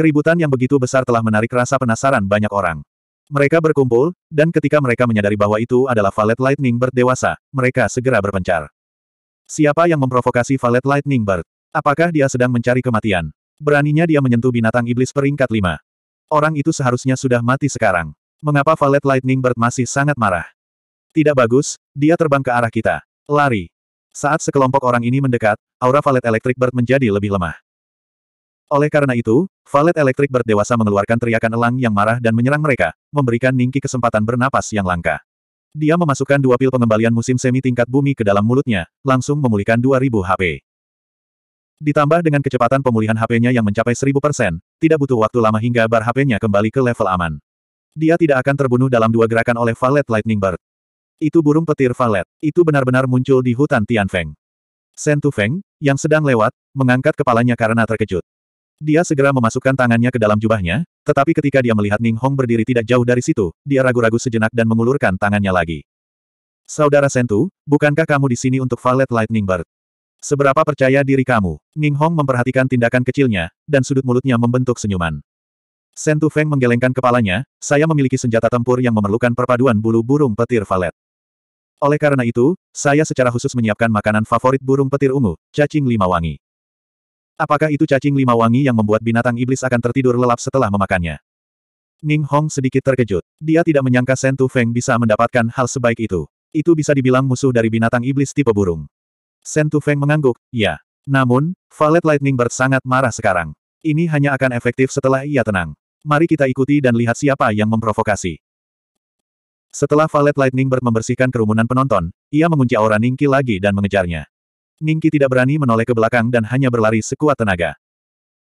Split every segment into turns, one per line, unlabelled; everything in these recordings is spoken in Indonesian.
Keributan yang begitu besar telah menarik rasa penasaran banyak orang. Mereka berkumpul, dan ketika mereka menyadari bahwa itu adalah Valet Lightning Bird dewasa, mereka segera berpencar. Siapa yang memprovokasi Valet Lightning Bird? Apakah dia sedang mencari kematian? Beraninya dia menyentuh binatang iblis peringkat 5. Orang itu seharusnya sudah mati sekarang. Mengapa Valet Lightning Bird masih sangat marah? Tidak bagus, dia terbang ke arah kita. Lari. Saat sekelompok orang ini mendekat, aura Valet Electric Bird menjadi lebih lemah. Oleh karena itu, valet elektrik berdewasa mengeluarkan teriakan elang yang marah dan menyerang mereka, memberikan Ningki kesempatan bernapas yang langka. Dia memasukkan dua pil pengembalian musim semi tingkat bumi ke dalam mulutnya, langsung memulihkan 2000 HP. Ditambah dengan kecepatan pemulihan HP-nya yang mencapai 1000%, tidak butuh waktu lama hingga bar HP-nya kembali ke level aman. Dia tidak akan terbunuh dalam dua gerakan oleh Valet Lightning Bird. Itu burung petir Valet, itu benar-benar muncul di hutan Tianfeng. Sentu Feng, yang sedang lewat, mengangkat kepalanya karena terkejut. Dia segera memasukkan tangannya ke dalam jubahnya, tetapi ketika dia melihat Ning Hong berdiri tidak jauh dari situ, dia ragu-ragu sejenak dan mengulurkan tangannya lagi. Saudara Sentu, bukankah kamu di sini untuk Valet Lightning Bird? Seberapa percaya diri kamu? Ning Hong memperhatikan tindakan kecilnya, dan sudut mulutnya membentuk senyuman. Sentu Feng menggelengkan kepalanya, saya memiliki senjata tempur yang memerlukan perpaduan bulu burung petir valet. Oleh karena itu, saya secara khusus menyiapkan makanan favorit burung petir ungu, cacing lima wangi. Apakah itu cacing lima wangi yang membuat binatang iblis akan tertidur lelap setelah memakannya? Ning Hong sedikit terkejut. Dia tidak menyangka Sentu Feng bisa mendapatkan hal sebaik itu. Itu bisa dibilang musuh dari binatang iblis tipe burung. Sentu Feng mengangguk, ya. Namun, Valet Lightning Bird sangat marah sekarang. Ini hanya akan efektif setelah ia tenang. Mari kita ikuti dan lihat siapa yang memprovokasi. Setelah Valet Lightning Bird membersihkan kerumunan penonton, ia mengunci aura Ningki lagi dan mengejarnya. Ningki tidak berani menoleh ke belakang dan hanya berlari sekuat tenaga.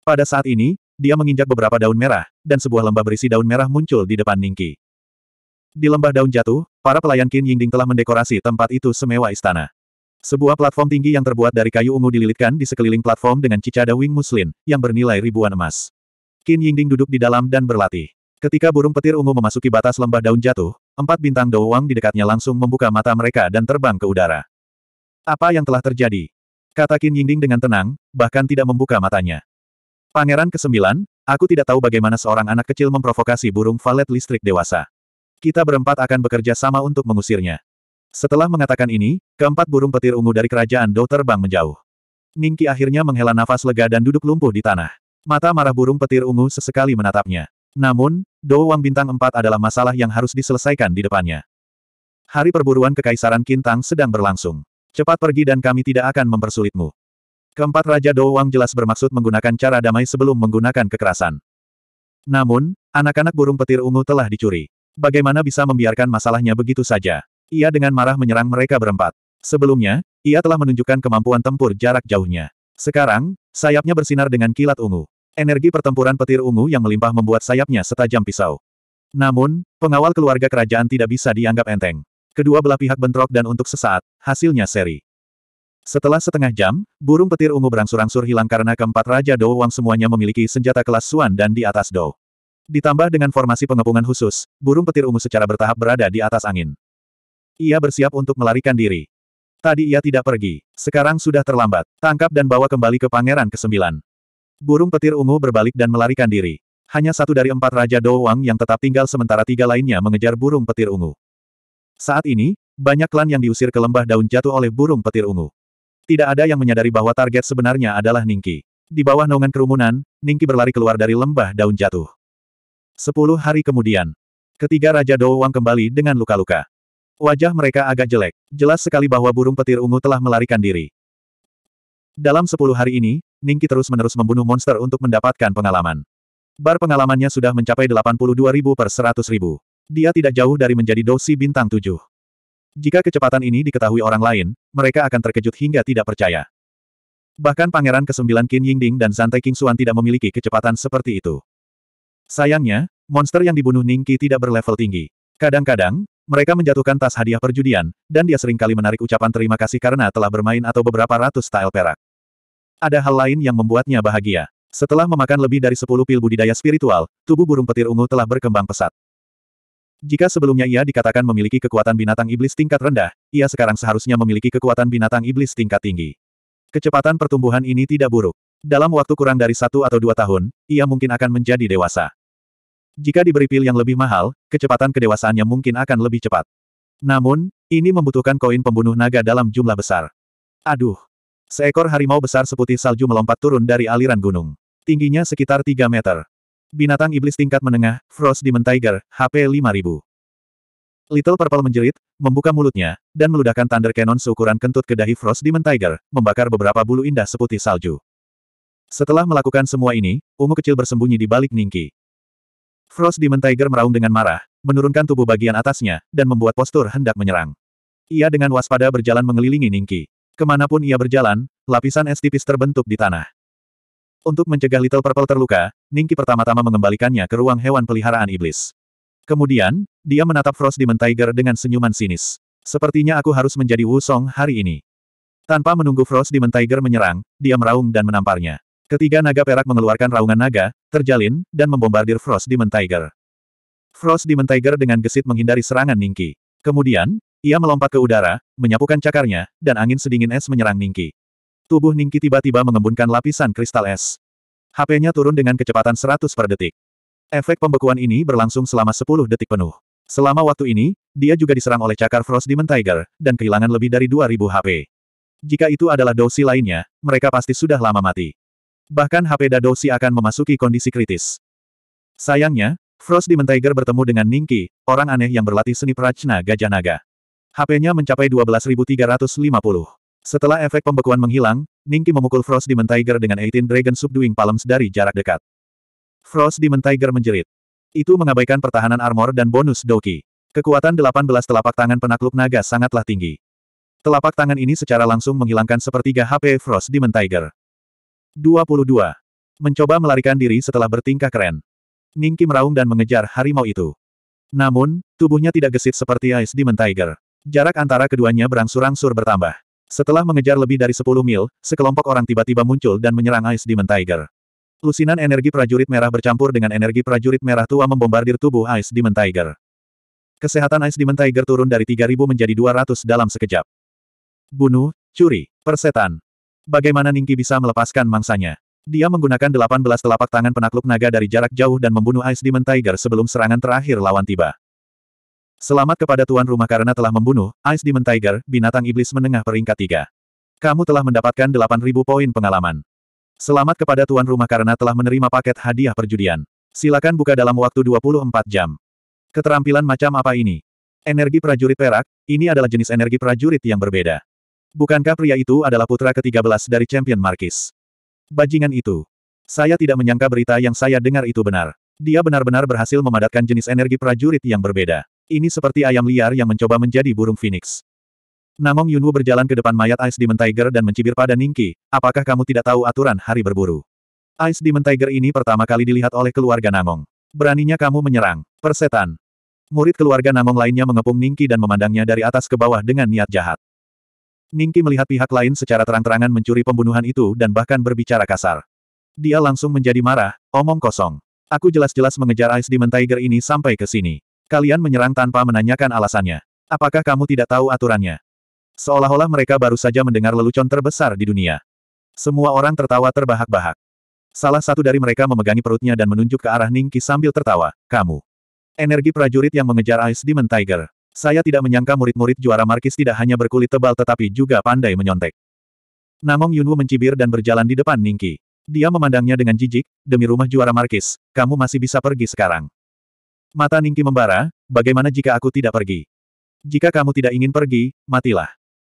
Pada saat ini, dia menginjak beberapa daun merah, dan sebuah lembah berisi daun merah muncul di depan Ningki. Di lembah daun jatuh, para pelayan Qin Yingding telah mendekorasi tempat itu semewa istana. Sebuah platform tinggi yang terbuat dari kayu ungu dililitkan di sekeliling platform dengan cicada wing muslin, yang bernilai ribuan emas. Qin Yingding duduk di dalam dan berlatih. Ketika burung petir ungu memasuki batas lembah daun jatuh, empat bintang doang di dekatnya langsung membuka mata mereka dan terbang ke udara. Apa yang telah terjadi? Kata Qin Yingding dengan tenang, bahkan tidak membuka matanya. Pangeran kesembilan, aku tidak tahu bagaimana seorang anak kecil memprovokasi burung valet listrik dewasa. Kita berempat akan bekerja sama untuk mengusirnya. Setelah mengatakan ini, keempat burung petir ungu dari kerajaan Dou terbang menjauh. Ningki akhirnya menghela nafas lega dan duduk lumpuh di tanah. Mata marah burung petir ungu sesekali menatapnya. Namun, Dou Wang Bintang 4 adalah masalah yang harus diselesaikan di depannya. Hari perburuan Kekaisaran Kintang sedang berlangsung. Cepat pergi dan kami tidak akan mempersulitmu. Keempat Raja Dou jelas bermaksud menggunakan cara damai sebelum menggunakan kekerasan. Namun, anak-anak burung petir ungu telah dicuri. Bagaimana bisa membiarkan masalahnya begitu saja? Ia dengan marah menyerang mereka berempat. Sebelumnya, ia telah menunjukkan kemampuan tempur jarak jauhnya. Sekarang, sayapnya bersinar dengan kilat ungu. Energi pertempuran petir ungu yang melimpah membuat sayapnya setajam pisau. Namun, pengawal keluarga kerajaan tidak bisa dianggap enteng. Kedua belah pihak bentrok dan untuk sesaat, hasilnya seri. Setelah setengah jam, burung petir ungu berangsur-angsur hilang karena keempat Raja Dou Wang semuanya memiliki senjata kelas Suan dan di atas Dou. Ditambah dengan formasi pengepungan khusus, burung petir ungu secara bertahap berada di atas angin. Ia bersiap untuk melarikan diri. Tadi ia tidak pergi. Sekarang sudah terlambat. Tangkap dan bawa kembali ke Pangeran ke-9. Burung petir ungu berbalik dan melarikan diri. Hanya satu dari empat Raja Dou Wang yang tetap tinggal sementara tiga lainnya mengejar burung petir ungu. Saat ini, banyak klan yang diusir ke lembah daun jatuh oleh burung petir ungu. Tidak ada yang menyadari bahwa target sebenarnya adalah Ningki. Di bawah naungan kerumunan, Ningki berlari keluar dari lembah daun jatuh. Sepuluh hari kemudian, ketiga Raja Douwang kembali dengan luka-luka. Wajah mereka agak jelek. Jelas sekali bahwa burung petir ungu telah melarikan diri. Dalam sepuluh hari ini, Ningki terus-menerus membunuh monster untuk mendapatkan pengalaman. Bar pengalamannya sudah mencapai 82.000 per 100.000. Dia tidak jauh dari menjadi dosi bintang tujuh. Jika kecepatan ini diketahui orang lain, mereka akan terkejut hingga tidak percaya. Bahkan Pangeran Kesembilan Qin Yingding dan Zantai King Xuan tidak memiliki kecepatan seperti itu. Sayangnya, monster yang dibunuh Ningqi tidak berlevel tinggi. Kadang-kadang, mereka menjatuhkan tas hadiah perjudian, dan dia seringkali menarik ucapan terima kasih karena telah bermain atau beberapa ratus style perak. Ada hal lain yang membuatnya bahagia. Setelah memakan lebih dari 10 pil budidaya spiritual, tubuh burung petir ungu telah berkembang pesat. Jika sebelumnya ia dikatakan memiliki kekuatan binatang iblis tingkat rendah, ia sekarang seharusnya memiliki kekuatan binatang iblis tingkat tinggi. Kecepatan pertumbuhan ini tidak buruk. Dalam waktu kurang dari satu atau dua tahun, ia mungkin akan menjadi dewasa. Jika diberi pil yang lebih mahal, kecepatan kedewasaannya mungkin akan lebih cepat. Namun, ini membutuhkan koin pembunuh naga dalam jumlah besar. Aduh! Seekor harimau besar seputih salju melompat turun dari aliran gunung. Tingginya sekitar 3 meter. Binatang iblis tingkat menengah, Frost Demon Tiger, HP 5000. Little Purple menjerit, membuka mulutnya, dan meludahkan Thunder Cannon seukuran kentut ke dahi Frost Demon Tiger, membakar beberapa bulu indah seputih salju. Setelah melakukan semua ini, ungu kecil bersembunyi di balik Ningki. Frost Demon Tiger meraung dengan marah, menurunkan tubuh bagian atasnya, dan membuat postur hendak menyerang. Ia dengan waspada berjalan mengelilingi Ningki. Kemanapun ia berjalan, lapisan es tipis terbentuk di tanah. Untuk mencegah Little Purple terluka, Ningki pertama-tama mengembalikannya ke ruang hewan peliharaan iblis. Kemudian, dia menatap Frost Demon Tiger dengan senyuman sinis. Sepertinya aku harus menjadi Wusong hari ini. Tanpa menunggu Frost Demon Tiger menyerang, dia meraung dan menamparnya. Ketiga naga perak mengeluarkan raungan naga, terjalin, dan membombardir Frost Demon Tiger. Frost Demon Tiger dengan gesit menghindari serangan Ningki. Kemudian, ia melompat ke udara, menyapukan cakarnya, dan angin sedingin es menyerang Ningki. Tubuh Ningki tiba-tiba mengembunkan lapisan kristal es. HP-nya turun dengan kecepatan 100 per detik. Efek pembekuan ini berlangsung selama 10 detik penuh. Selama waktu ini, dia juga diserang oleh cakar Frost Demon Tiger, dan kehilangan lebih dari 2000 HP. Jika itu adalah dosi lainnya, mereka pasti sudah lama mati. Bahkan HP Dadosi akan memasuki kondisi kritis. Sayangnya, Frost Demon Tiger bertemu dengan Ningki, orang aneh yang berlatih seni prajna Gajah Naga. HP-nya mencapai 12.350. Setelah efek pembekuan menghilang, Ningki memukul Frost Demon Tiger dengan 18 Dragon Subduing Palms dari jarak dekat. Frost Demon Tiger menjerit. Itu mengabaikan pertahanan armor dan bonus Doki. Kekuatan 18 telapak tangan penakluk naga sangatlah tinggi. Telapak tangan ini secara langsung menghilangkan sepertiga HP Frost Demon Tiger. 22. Mencoba melarikan diri setelah bertingkah keren. Ningki meraung dan mengejar harimau itu. Namun, tubuhnya tidak gesit seperti Ice Demon Tiger. Jarak antara keduanya berangsur-angsur bertambah. Setelah mengejar lebih dari 10 mil, sekelompok orang tiba-tiba muncul dan menyerang Ice Demon Tiger. Lusinan energi prajurit merah bercampur dengan energi prajurit merah tua membombardir tubuh Ice Demon Tiger. Kesehatan Ice Demon Tiger turun dari 3000 menjadi 200 dalam sekejap. Bunuh, curi, persetan. Bagaimana Ningki bisa melepaskan mangsanya? Dia menggunakan 18 telapak tangan penakluk naga dari jarak jauh dan membunuh Ice Demon Tiger sebelum serangan terakhir lawan tiba. Selamat kepada tuan rumah karena telah membunuh Ice Demon Tiger, binatang iblis menengah peringkat 3. Kamu telah mendapatkan 8000 poin pengalaman. Selamat kepada tuan rumah karena telah menerima paket hadiah perjudian. Silakan buka dalam waktu 24 jam. Keterampilan macam apa ini? Energi prajurit perak, ini adalah jenis energi prajurit yang berbeda. Bukankah pria itu adalah putra ke-13 dari Champion Markis? Bajingan itu. Saya tidak menyangka berita yang saya dengar itu benar. Dia benar-benar berhasil memadatkan jenis energi prajurit yang berbeda. Ini seperti ayam liar yang mencoba menjadi burung phoenix. Namong Yunwu berjalan ke depan mayat Ice Demon Tiger dan mencibir pada Ningki, apakah kamu tidak tahu aturan hari berburu? Ice Demon Tiger ini pertama kali dilihat oleh keluarga Namong. Beraninya kamu menyerang, persetan. Murid keluarga Namong lainnya mengepung Ningki dan memandangnya dari atas ke bawah dengan niat jahat. Ningki melihat pihak lain secara terang-terangan mencuri pembunuhan itu dan bahkan berbicara kasar. Dia langsung menjadi marah, omong kosong. Aku jelas-jelas mengejar Ice Demon Tiger ini sampai ke sini. Kalian menyerang tanpa menanyakan alasannya. Apakah kamu tidak tahu aturannya? Seolah-olah mereka baru saja mendengar lelucon terbesar di dunia. Semua orang tertawa terbahak-bahak. Salah satu dari mereka memegangi perutnya dan menunjuk ke arah Ningki sambil tertawa, kamu. Energi prajurit yang mengejar Ice Demon Tiger. Saya tidak menyangka murid-murid juara Markis tidak hanya berkulit tebal tetapi juga pandai menyontek. Namong Yunwu mencibir dan berjalan di depan Ningki. Dia memandangnya dengan jijik, demi rumah juara Markis, kamu masih bisa pergi sekarang. Mata Ningki membara, bagaimana jika aku tidak pergi? Jika kamu tidak ingin pergi, matilah.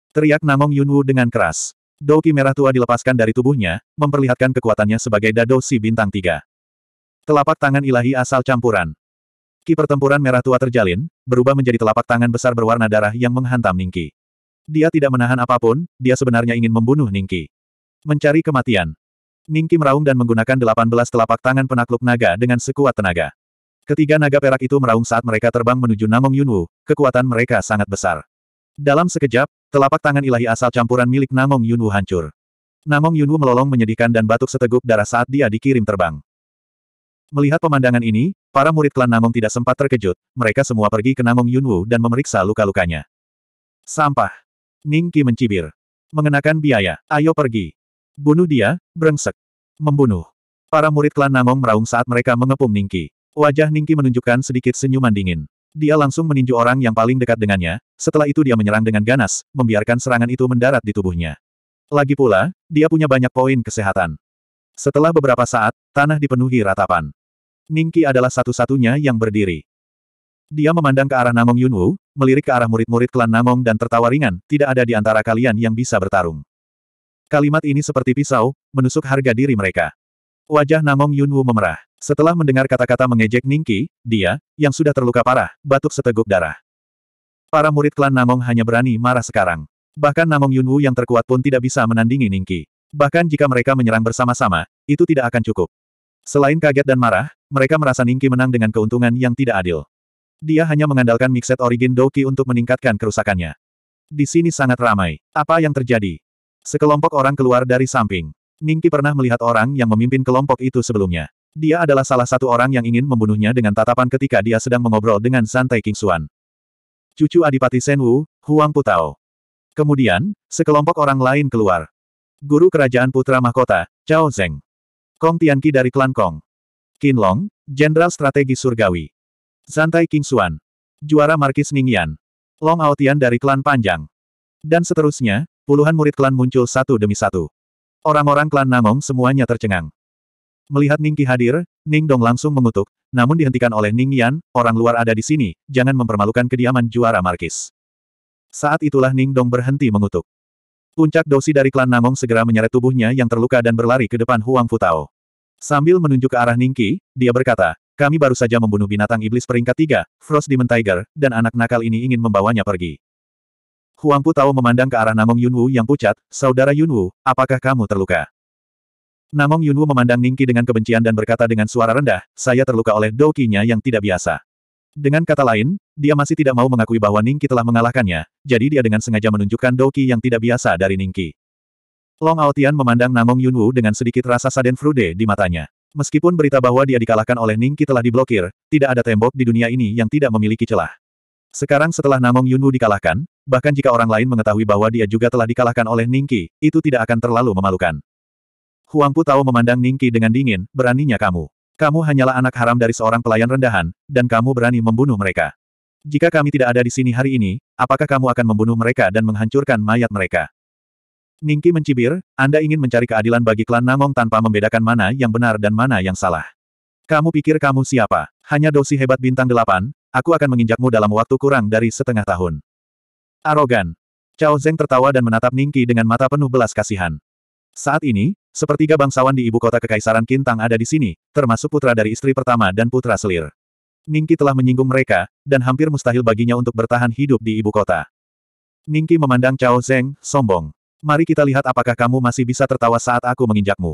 Teriak Namong Yunwu dengan keras. Doki merah tua dilepaskan dari tubuhnya, memperlihatkan kekuatannya sebagai Dado Si Bintang Tiga. Telapak tangan ilahi asal campuran. Ki pertempuran merah tua terjalin, berubah menjadi telapak tangan besar berwarna darah yang menghantam Ningki. Dia tidak menahan apapun, dia sebenarnya ingin membunuh Ningki. Mencari kematian. Ningki meraung dan menggunakan 18 telapak tangan penakluk naga dengan sekuat tenaga. Ketiga naga perak itu meraung saat mereka terbang menuju Namong Yunwu, kekuatan mereka sangat besar. Dalam sekejap, telapak tangan ilahi asal campuran milik Namong Yunwu hancur. Namong Yunwu melolong menyedihkan dan batuk seteguk darah saat dia dikirim terbang. Melihat pemandangan ini, para murid klan Namong tidak sempat terkejut, mereka semua pergi ke Namong Yunwu dan memeriksa luka-lukanya. Sampah. Ning mencibir. Mengenakan biaya, ayo pergi. Bunuh dia, brengsek. Membunuh. Para murid klan Namong meraung saat mereka mengepung Ning Wajah Ningki menunjukkan sedikit senyuman dingin. Dia langsung meninju orang yang paling dekat dengannya, setelah itu dia menyerang dengan ganas, membiarkan serangan itu mendarat di tubuhnya. Lagi pula, dia punya banyak poin kesehatan. Setelah beberapa saat, tanah dipenuhi ratapan. Ningki adalah satu-satunya yang berdiri. Dia memandang ke arah Namong Yunwu, melirik ke arah murid-murid klan Namong dan tertawa ringan, tidak ada di antara kalian yang bisa bertarung. Kalimat ini seperti pisau, menusuk harga diri mereka. Wajah Namong Yunwu memerah. Setelah mendengar kata-kata mengejek Ningki, dia, yang sudah terluka parah, batuk seteguk darah. Para murid klan Namong hanya berani marah sekarang. Bahkan Namong Yunwu yang terkuat pun tidak bisa menandingi Ningki. Bahkan jika mereka menyerang bersama-sama, itu tidak akan cukup. Selain kaget dan marah, mereka merasa Ningki menang dengan keuntungan yang tidak adil. Dia hanya mengandalkan mixet origin Doki untuk meningkatkan kerusakannya. Di sini sangat ramai. Apa yang terjadi? Sekelompok orang keluar dari samping. Ningki pernah melihat orang yang memimpin kelompok itu sebelumnya. Dia adalah salah satu orang yang ingin membunuhnya dengan tatapan ketika dia sedang mengobrol dengan santai King Xuan. Cucu Adipati Senwu, Huang Putao. Kemudian, sekelompok orang lain keluar. Guru Kerajaan Putra Mahkota, Cao Zeng. Kong Tianqi dari klan Kong. Qin Long, Jenderal Strategi Surgawi. Santai King Xuan. Juara Markis Ningyan. Long Aotian dari klan Panjang. Dan seterusnya, puluhan murid klan muncul satu demi satu. Orang-orang klan Namong semuanya tercengang. Melihat Ning Qi hadir, Ning Dong langsung mengutuk, namun dihentikan oleh Ning Yan, orang luar ada di sini, jangan mempermalukan kediaman juara Markis. Saat itulah Ning Dong berhenti mengutuk. Puncak dosi dari klan Namong segera menyeret tubuhnya yang terluka dan berlari ke depan Huang Futao. Sambil menunjuk ke arah Ningki, dia berkata, kami baru saja membunuh binatang iblis peringkat tiga, Frost Demon Tiger, dan anak nakal ini ingin membawanya pergi. Huang Tao memandang ke arah Namong Yunwu yang pucat, Saudara Yunwu, apakah kamu terluka? Namong Yunwu memandang Ningki dengan kebencian dan berkata dengan suara rendah, saya terluka oleh dokinya yang tidak biasa. Dengan kata lain, dia masih tidak mau mengakui bahwa Ningki telah mengalahkannya, jadi dia dengan sengaja menunjukkan doki yang tidak biasa dari Ningki. Long Aotian memandang Namong Yunwu dengan sedikit rasa saden frude di matanya. Meskipun berita bahwa dia dikalahkan oleh Ningki telah diblokir, tidak ada tembok di dunia ini yang tidak memiliki celah. Sekarang setelah Namong Yunwu dikalahkan, bahkan jika orang lain mengetahui bahwa dia juga telah dikalahkan oleh Ningki, itu tidak akan terlalu memalukan. Huang Pu Tao memandang Qi dengan dingin, beraninya kamu. Kamu hanyalah anak haram dari seorang pelayan rendahan, dan kamu berani membunuh mereka. Jika kami tidak ada di sini hari ini, apakah kamu akan membunuh mereka dan menghancurkan mayat mereka? Ningki mencibir, Anda ingin mencari keadilan bagi klan Namong tanpa membedakan mana yang benar dan mana yang salah. Kamu pikir kamu siapa? Hanya dosi hebat bintang delapan, aku akan menginjakmu dalam waktu kurang dari setengah tahun. Arogan. Cao Zeng tertawa dan menatap Ningki dengan mata penuh belas kasihan. Saat ini, Sepertiga bangsawan di ibu kota Kekaisaran Kintang ada di sini, termasuk putra dari istri pertama dan putra selir. Ningki telah menyinggung mereka, dan hampir mustahil baginya untuk bertahan hidup di ibu kota. Ningki memandang Cao Zeng, sombong. Mari kita lihat apakah kamu masih bisa tertawa saat aku menginjakmu.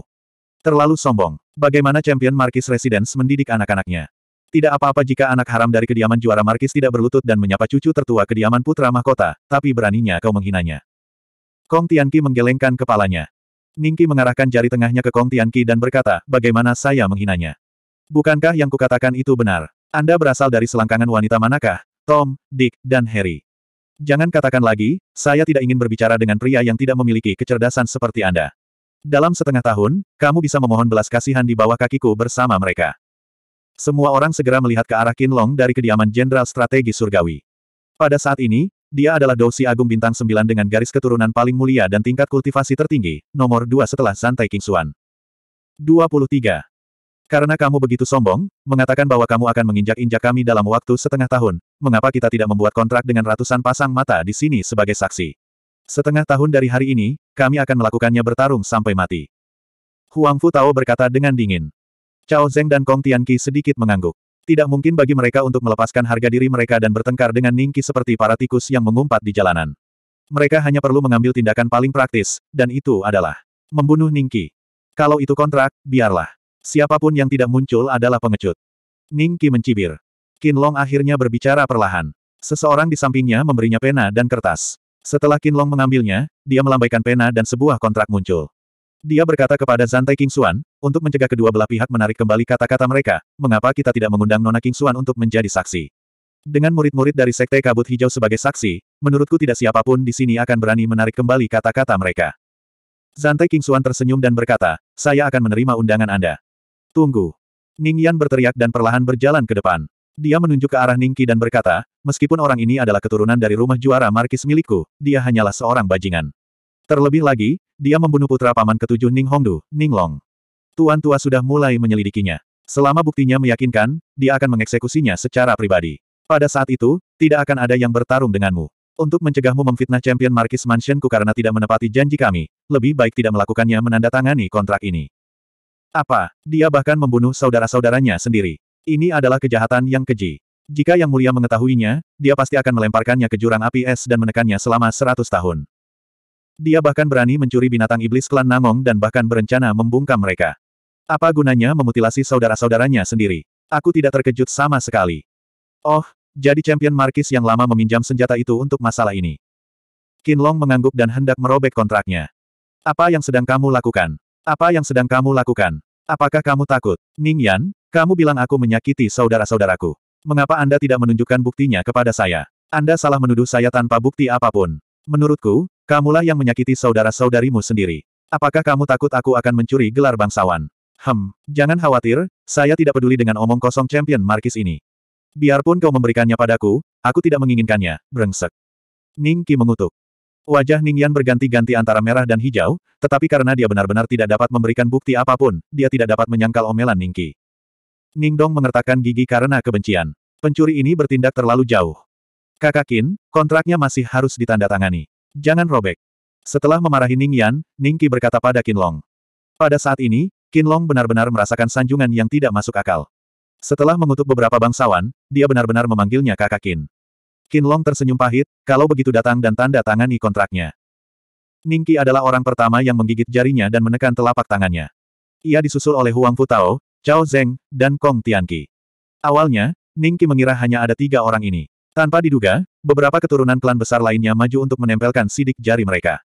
Terlalu sombong. Bagaimana Champion Marquis Residence mendidik anak-anaknya? Tidak apa-apa jika anak haram dari kediaman juara Marquis tidak berlutut dan menyapa cucu tertua kediaman putra mahkota, tapi beraninya kau menghinanya. Kong Tianqi menggelengkan kepalanya. Ningki mengarahkan jari tengahnya ke Kong Tianqi dan berkata, bagaimana saya menghinanya? Bukankah yang kukatakan itu benar? Anda berasal dari selangkangan wanita manakah? Tom, Dick, dan Harry. Jangan katakan lagi, saya tidak ingin berbicara dengan pria yang tidak memiliki kecerdasan seperti Anda. Dalam setengah tahun, kamu bisa memohon belas kasihan di bawah kakiku bersama mereka. Semua orang segera melihat ke arah Kinlong dari kediaman Jenderal Strategi Surgawi. Pada saat ini, dia adalah Dosi Agung Bintang 9 dengan garis keturunan paling mulia dan tingkat kultivasi tertinggi, nomor 2 setelah Santai Kingsuan. 23. Karena kamu begitu sombong, mengatakan bahwa kamu akan menginjak-injak kami dalam waktu setengah tahun, mengapa kita tidak membuat kontrak dengan ratusan pasang mata di sini sebagai saksi? Setengah tahun dari hari ini, kami akan melakukannya bertarung sampai mati. Huang Fu Tao berkata dengan dingin. Cao Zeng dan Kong Tianqi sedikit mengangguk. Tidak mungkin bagi mereka untuk melepaskan harga diri mereka dan bertengkar dengan Ningki seperti para tikus yang mengumpat di jalanan. Mereka hanya perlu mengambil tindakan paling praktis, dan itu adalah membunuh Ningki. Kalau itu kontrak, biarlah. Siapapun yang tidak muncul adalah pengecut. Ningki mencibir. Kinlong akhirnya berbicara perlahan. Seseorang di sampingnya memberinya pena dan kertas. Setelah Kinlong mengambilnya, dia melambaikan pena dan sebuah kontrak muncul. Dia berkata kepada Zantai King Xuan untuk mencegah kedua belah pihak menarik kembali kata-kata mereka, mengapa kita tidak mengundang Nona King Xuan untuk menjadi saksi? Dengan murid-murid dari Sekte Kabut Hijau sebagai saksi, menurutku tidak siapapun di sini akan berani menarik kembali kata-kata mereka. Zantai King Xuan tersenyum dan berkata, saya akan menerima undangan Anda. Tunggu. Ning Yan berteriak dan perlahan berjalan ke depan. Dia menunjuk ke arah Ning Qi dan berkata, meskipun orang ini adalah keturunan dari rumah juara markis milikku, dia hanyalah seorang bajingan. Terlebih lagi, dia membunuh putra paman ketujuh Ning Hongdu, Ning Long. Tuan tua sudah mulai menyelidikinya. Selama buktinya meyakinkan, dia akan mengeksekusinya secara pribadi. Pada saat itu, tidak akan ada yang bertarung denganmu. Untuk mencegahmu memfitnah Champion Markis Mansionku karena tidak menepati janji kami, lebih baik tidak melakukannya menandatangani kontrak ini. Apa? Dia bahkan membunuh saudara-saudaranya sendiri. Ini adalah kejahatan yang keji. Jika Yang Mulia mengetahuinya, dia pasti akan melemparkannya ke jurang api es dan menekannya selama seratus tahun. Dia bahkan berani mencuri binatang iblis klan Namong dan bahkan berencana membungkam mereka. Apa gunanya memutilasi saudara-saudaranya sendiri? Aku tidak terkejut sama sekali. Oh, jadi champion Markis yang lama meminjam senjata itu untuk masalah ini. Kinlong mengangguk dan hendak merobek kontraknya. Apa yang sedang kamu lakukan? Apa yang sedang kamu lakukan? Apakah kamu takut? Ning Yan, kamu bilang aku menyakiti saudara-saudaraku. Mengapa Anda tidak menunjukkan buktinya kepada saya? Anda salah menuduh saya tanpa bukti apapun. Menurutku, kamulah yang menyakiti saudara-saudarimu sendiri. Apakah kamu takut aku akan mencuri gelar bangsawan? Hem, jangan khawatir, saya tidak peduli dengan omong kosong champion Markis ini. Biarpun kau memberikannya padaku, aku tidak menginginkannya, brengsek. Ning Qi mengutuk. Wajah Ning Yan berganti-ganti antara merah dan hijau, tetapi karena dia benar-benar tidak dapat memberikan bukti apapun, dia tidak dapat menyangkal omelan Ning Qi. Ning Dong mengertakkan gigi karena kebencian. Pencuri ini bertindak terlalu jauh. Kakak Kin, kontraknya masih harus ditandatangani. Jangan robek. Setelah memarahi Ning Yan, Ning Qi berkata pada Qin Long. Pada saat ini, Qin Long benar-benar merasakan sanjungan yang tidak masuk akal. Setelah mengutuk beberapa bangsawan, dia benar-benar memanggilnya kakak Qin. Qin Long tersenyum pahit, kalau begitu datang dan tanda tangani kontraknya. Ning Qi adalah orang pertama yang menggigit jarinya dan menekan telapak tangannya. Ia disusul oleh Huang Fu Tao, Cao Zeng, dan Kong Tianqi. Awalnya, Ning Qi mengira hanya ada tiga orang ini. Tanpa diduga, beberapa keturunan klan besar lainnya maju untuk menempelkan sidik jari mereka.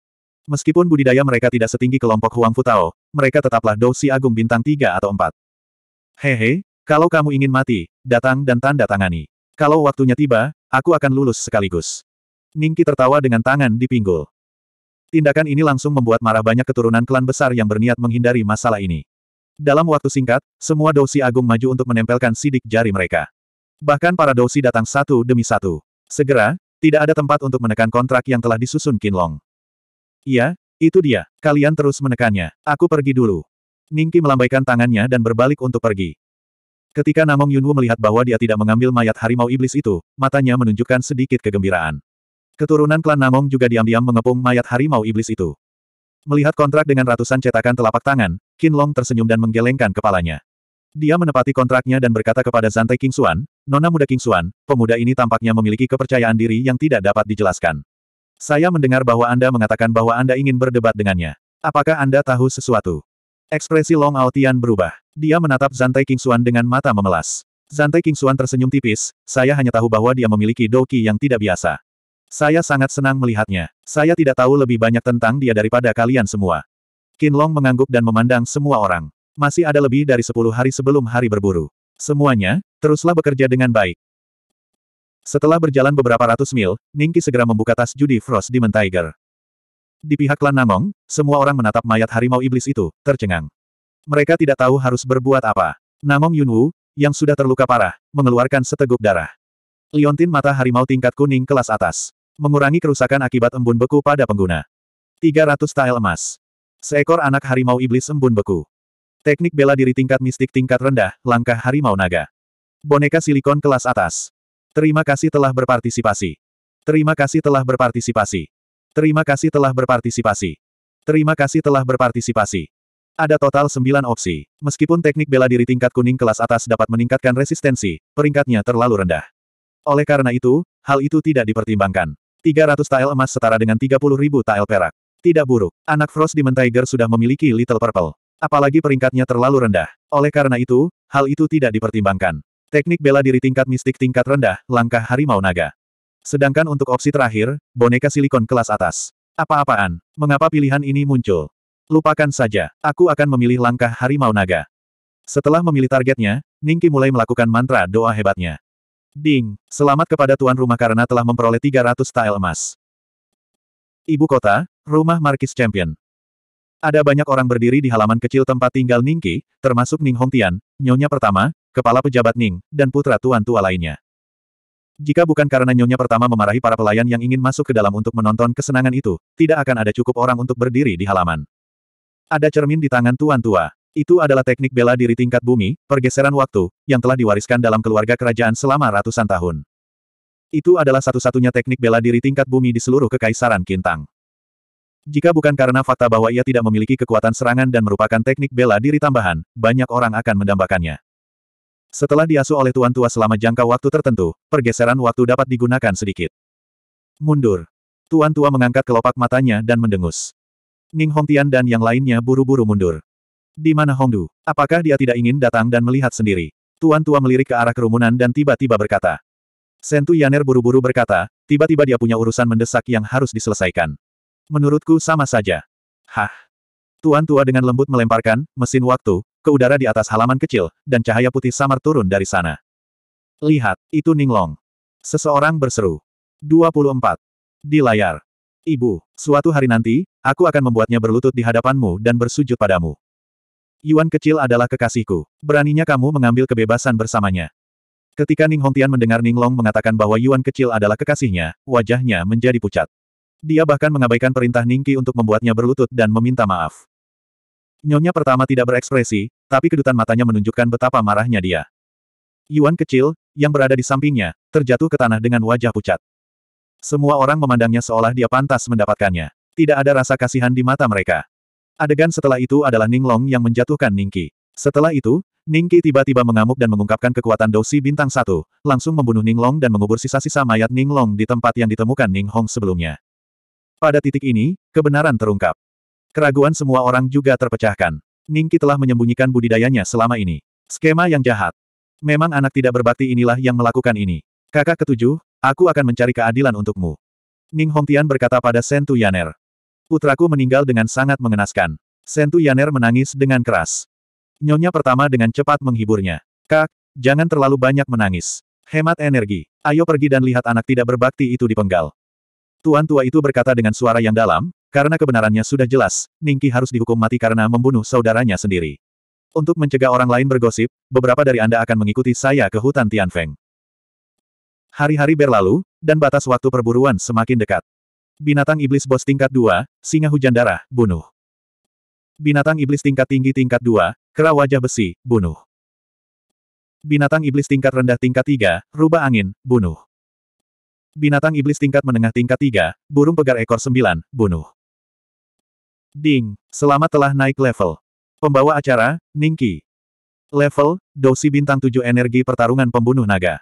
Meskipun budidaya mereka tidak setinggi kelompok Huang Futao, mereka tetaplah dosi agung bintang 3 atau 4. Hehe, kalau kamu ingin mati, datang dan tanda tangani. Kalau waktunya tiba, aku akan lulus sekaligus. Ningki tertawa dengan tangan di pinggul. Tindakan ini langsung membuat marah banyak keturunan klan besar yang berniat menghindari masalah ini. Dalam waktu singkat, semua dosi agung maju untuk menempelkan sidik jari mereka. Bahkan para dosi datang satu demi satu. Segera, tidak ada tempat untuk menekan kontrak yang telah disusun Kinlong. Iya, itu dia. Kalian terus menekannya. Aku pergi dulu. Ningki melambaikan tangannya dan berbalik untuk pergi. Ketika Namong Yunwu melihat bahwa dia tidak mengambil mayat harimau iblis itu, matanya menunjukkan sedikit kegembiraan. Keturunan klan Namong juga diam-diam mengepung mayat harimau iblis itu. Melihat kontrak dengan ratusan cetakan telapak tangan, Kinlong tersenyum dan menggelengkan kepalanya. Dia menepati kontraknya dan berkata kepada Zante King Xuan, Nona muda Kingsuan, pemuda ini tampaknya memiliki kepercayaan diri yang tidak dapat dijelaskan. Saya mendengar bahwa Anda mengatakan bahwa Anda ingin berdebat dengannya. Apakah Anda tahu sesuatu? Ekspresi Long Aotian berubah. Dia menatap Zantai Kingsuan dengan mata memelas. Zantai Kingsuan tersenyum tipis, saya hanya tahu bahwa dia memiliki doki yang tidak biasa. Saya sangat senang melihatnya. Saya tidak tahu lebih banyak tentang dia daripada kalian semua. Long mengangguk dan memandang semua orang. Masih ada lebih dari sepuluh hari sebelum hari berburu. Semuanya, Teruslah bekerja dengan baik. Setelah berjalan beberapa ratus mil, Ningki segera membuka tas judi Frost Demon Tiger. Di pihak klan Namong, semua orang menatap mayat harimau iblis itu, tercengang. Mereka tidak tahu harus berbuat apa. Namong Yunwu, yang sudah terluka parah, mengeluarkan seteguk darah. Liontin mata harimau tingkat kuning kelas atas. Mengurangi kerusakan akibat embun beku pada pengguna. 300 tael emas. Seekor anak harimau iblis embun beku. Teknik bela diri tingkat mistik tingkat rendah, langkah harimau naga boneka silikon kelas atas. Terima kasih telah berpartisipasi. Terima kasih telah berpartisipasi. Terima kasih telah berpartisipasi. Terima kasih telah berpartisipasi. Ada total 9 opsi. Meskipun teknik bela diri tingkat kuning kelas atas dapat meningkatkan resistensi, peringkatnya terlalu rendah. Oleh karena itu, hal itu tidak dipertimbangkan. 300 tael emas setara dengan 30.000 tael perak. Tidak buruk. Anak Frost Demon Tiger sudah memiliki Little Purple. Apalagi peringkatnya terlalu rendah. Oleh karena itu, hal itu tidak dipertimbangkan. Teknik bela diri tingkat mistik tingkat rendah, langkah harimau naga. Sedangkan untuk opsi terakhir, boneka silikon kelas atas. Apa-apaan? Mengapa pilihan ini muncul? Lupakan saja, aku akan memilih langkah harimau naga. Setelah memilih targetnya, Ningki mulai melakukan mantra doa hebatnya. Ding, selamat kepada tuan rumah karena telah memperoleh 300 tael emas. Ibu kota, rumah Markis Champion. Ada banyak orang berdiri di halaman kecil tempat tinggal Ningki, termasuk Ning Hongtian, nyonya pertama, kepala pejabat Ning, dan putra tuan tua lainnya. Jika bukan karena nyonya pertama memarahi para pelayan yang ingin masuk ke dalam untuk menonton kesenangan itu, tidak akan ada cukup orang untuk berdiri di halaman. Ada cermin di tangan tuan tua. Itu adalah teknik bela diri tingkat bumi, pergeseran waktu, yang telah diwariskan dalam keluarga kerajaan selama ratusan tahun. Itu adalah satu-satunya teknik bela diri tingkat bumi di seluruh Kekaisaran Kintang. Jika bukan karena fakta bahwa ia tidak memiliki kekuatan serangan dan merupakan teknik bela diri tambahan, banyak orang akan mendambakannya. Setelah diasuh oleh Tuan Tua selama jangka waktu tertentu, pergeseran waktu dapat digunakan sedikit. Mundur. Tuan Tua mengangkat kelopak matanya dan mendengus. Ning Hongtian dan yang lainnya buru-buru mundur. Di mana Hongdu? Apakah dia tidak ingin datang dan melihat sendiri? Tuan Tua melirik ke arah kerumunan dan tiba-tiba berkata. Sentu Yaner buru-buru berkata, tiba-tiba dia punya urusan mendesak yang harus diselesaikan. Menurutku sama saja. Hah. Tuan Tua dengan lembut melemparkan, mesin waktu, ke udara di atas halaman kecil, dan cahaya putih samar turun dari sana. Lihat, itu Ninglong. Seseorang berseru. 24. Di layar. Ibu, suatu hari nanti, aku akan membuatnya berlutut di hadapanmu dan bersujud padamu. Yuan kecil adalah kekasihku. Beraninya kamu mengambil kebebasan bersamanya. Ketika Ning Hongtian mendengar Ning Long mengatakan bahwa Yuan kecil adalah kekasihnya, wajahnya menjadi pucat. Dia bahkan mengabaikan perintah Ningki untuk membuatnya berlutut dan meminta maaf. Nyonya pertama tidak berekspresi, tapi kedutan matanya menunjukkan betapa marahnya dia. Yuan kecil, yang berada di sampingnya, terjatuh ke tanah dengan wajah pucat. Semua orang memandangnya seolah dia pantas mendapatkannya. Tidak ada rasa kasihan di mata mereka. Adegan setelah itu adalah Ning Long yang menjatuhkan Ning Qi. Setelah itu, Ning Qi tiba-tiba mengamuk dan mengungkapkan kekuatan dosi bintang satu, langsung membunuh Ning Long dan mengubur sisa-sisa mayat Ning Long di tempat yang ditemukan Ning Hong sebelumnya. Pada titik ini, kebenaran terungkap. Keraguan semua orang juga terpecahkan. Ningki telah menyembunyikan budidayanya selama ini. Skema yang jahat. Memang anak tidak berbakti inilah yang melakukan ini. Kakak ketujuh, aku akan mencari keadilan untukmu. Ning Hongtian berkata pada Sentu Yaner. Putraku meninggal dengan sangat mengenaskan. Sentu Yaner menangis dengan keras. Nyonya pertama dengan cepat menghiburnya. Kak, jangan terlalu banyak menangis. Hemat energi. Ayo pergi dan lihat anak tidak berbakti itu dipenggal. Tuan tua itu berkata dengan suara yang dalam, karena kebenarannya sudah jelas, Ningki harus dihukum mati karena membunuh saudaranya sendiri. Untuk mencegah orang lain bergosip, beberapa dari Anda akan mengikuti saya ke hutan Tianfeng. Hari-hari berlalu, dan batas waktu perburuan semakin dekat. Binatang iblis bos tingkat 2, singa hujan darah, bunuh. Binatang iblis tingkat tinggi tingkat 2, kera wajah besi, bunuh. Binatang iblis tingkat rendah tingkat 3, rubah angin, bunuh. Binatang iblis tingkat menengah tingkat 3, burung pegar ekor 9, bunuh. Ding, selamat telah naik level. Pembawa acara, Ningki. Level, dosi Bintang 7 Energi Pertarungan Pembunuh Naga.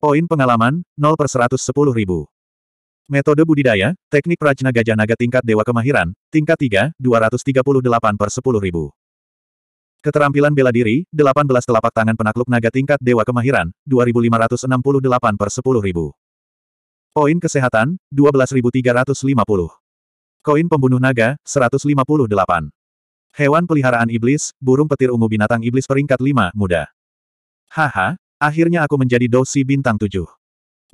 Poin pengalaman, 0 per 110 ribu. Metode budidaya, teknik prajna gajah naga tingkat dewa kemahiran, tingkat 3, 238 per 10 ribu. Keterampilan bela diri, 18 telapak tangan penakluk naga tingkat dewa kemahiran, 2568 per 10 ribu. Poin kesehatan, 12350. Koin pembunuh naga, 158. Hewan peliharaan iblis, burung petir ungu binatang iblis peringkat 5, muda. Haha, akhirnya aku menjadi dosi bintang 7.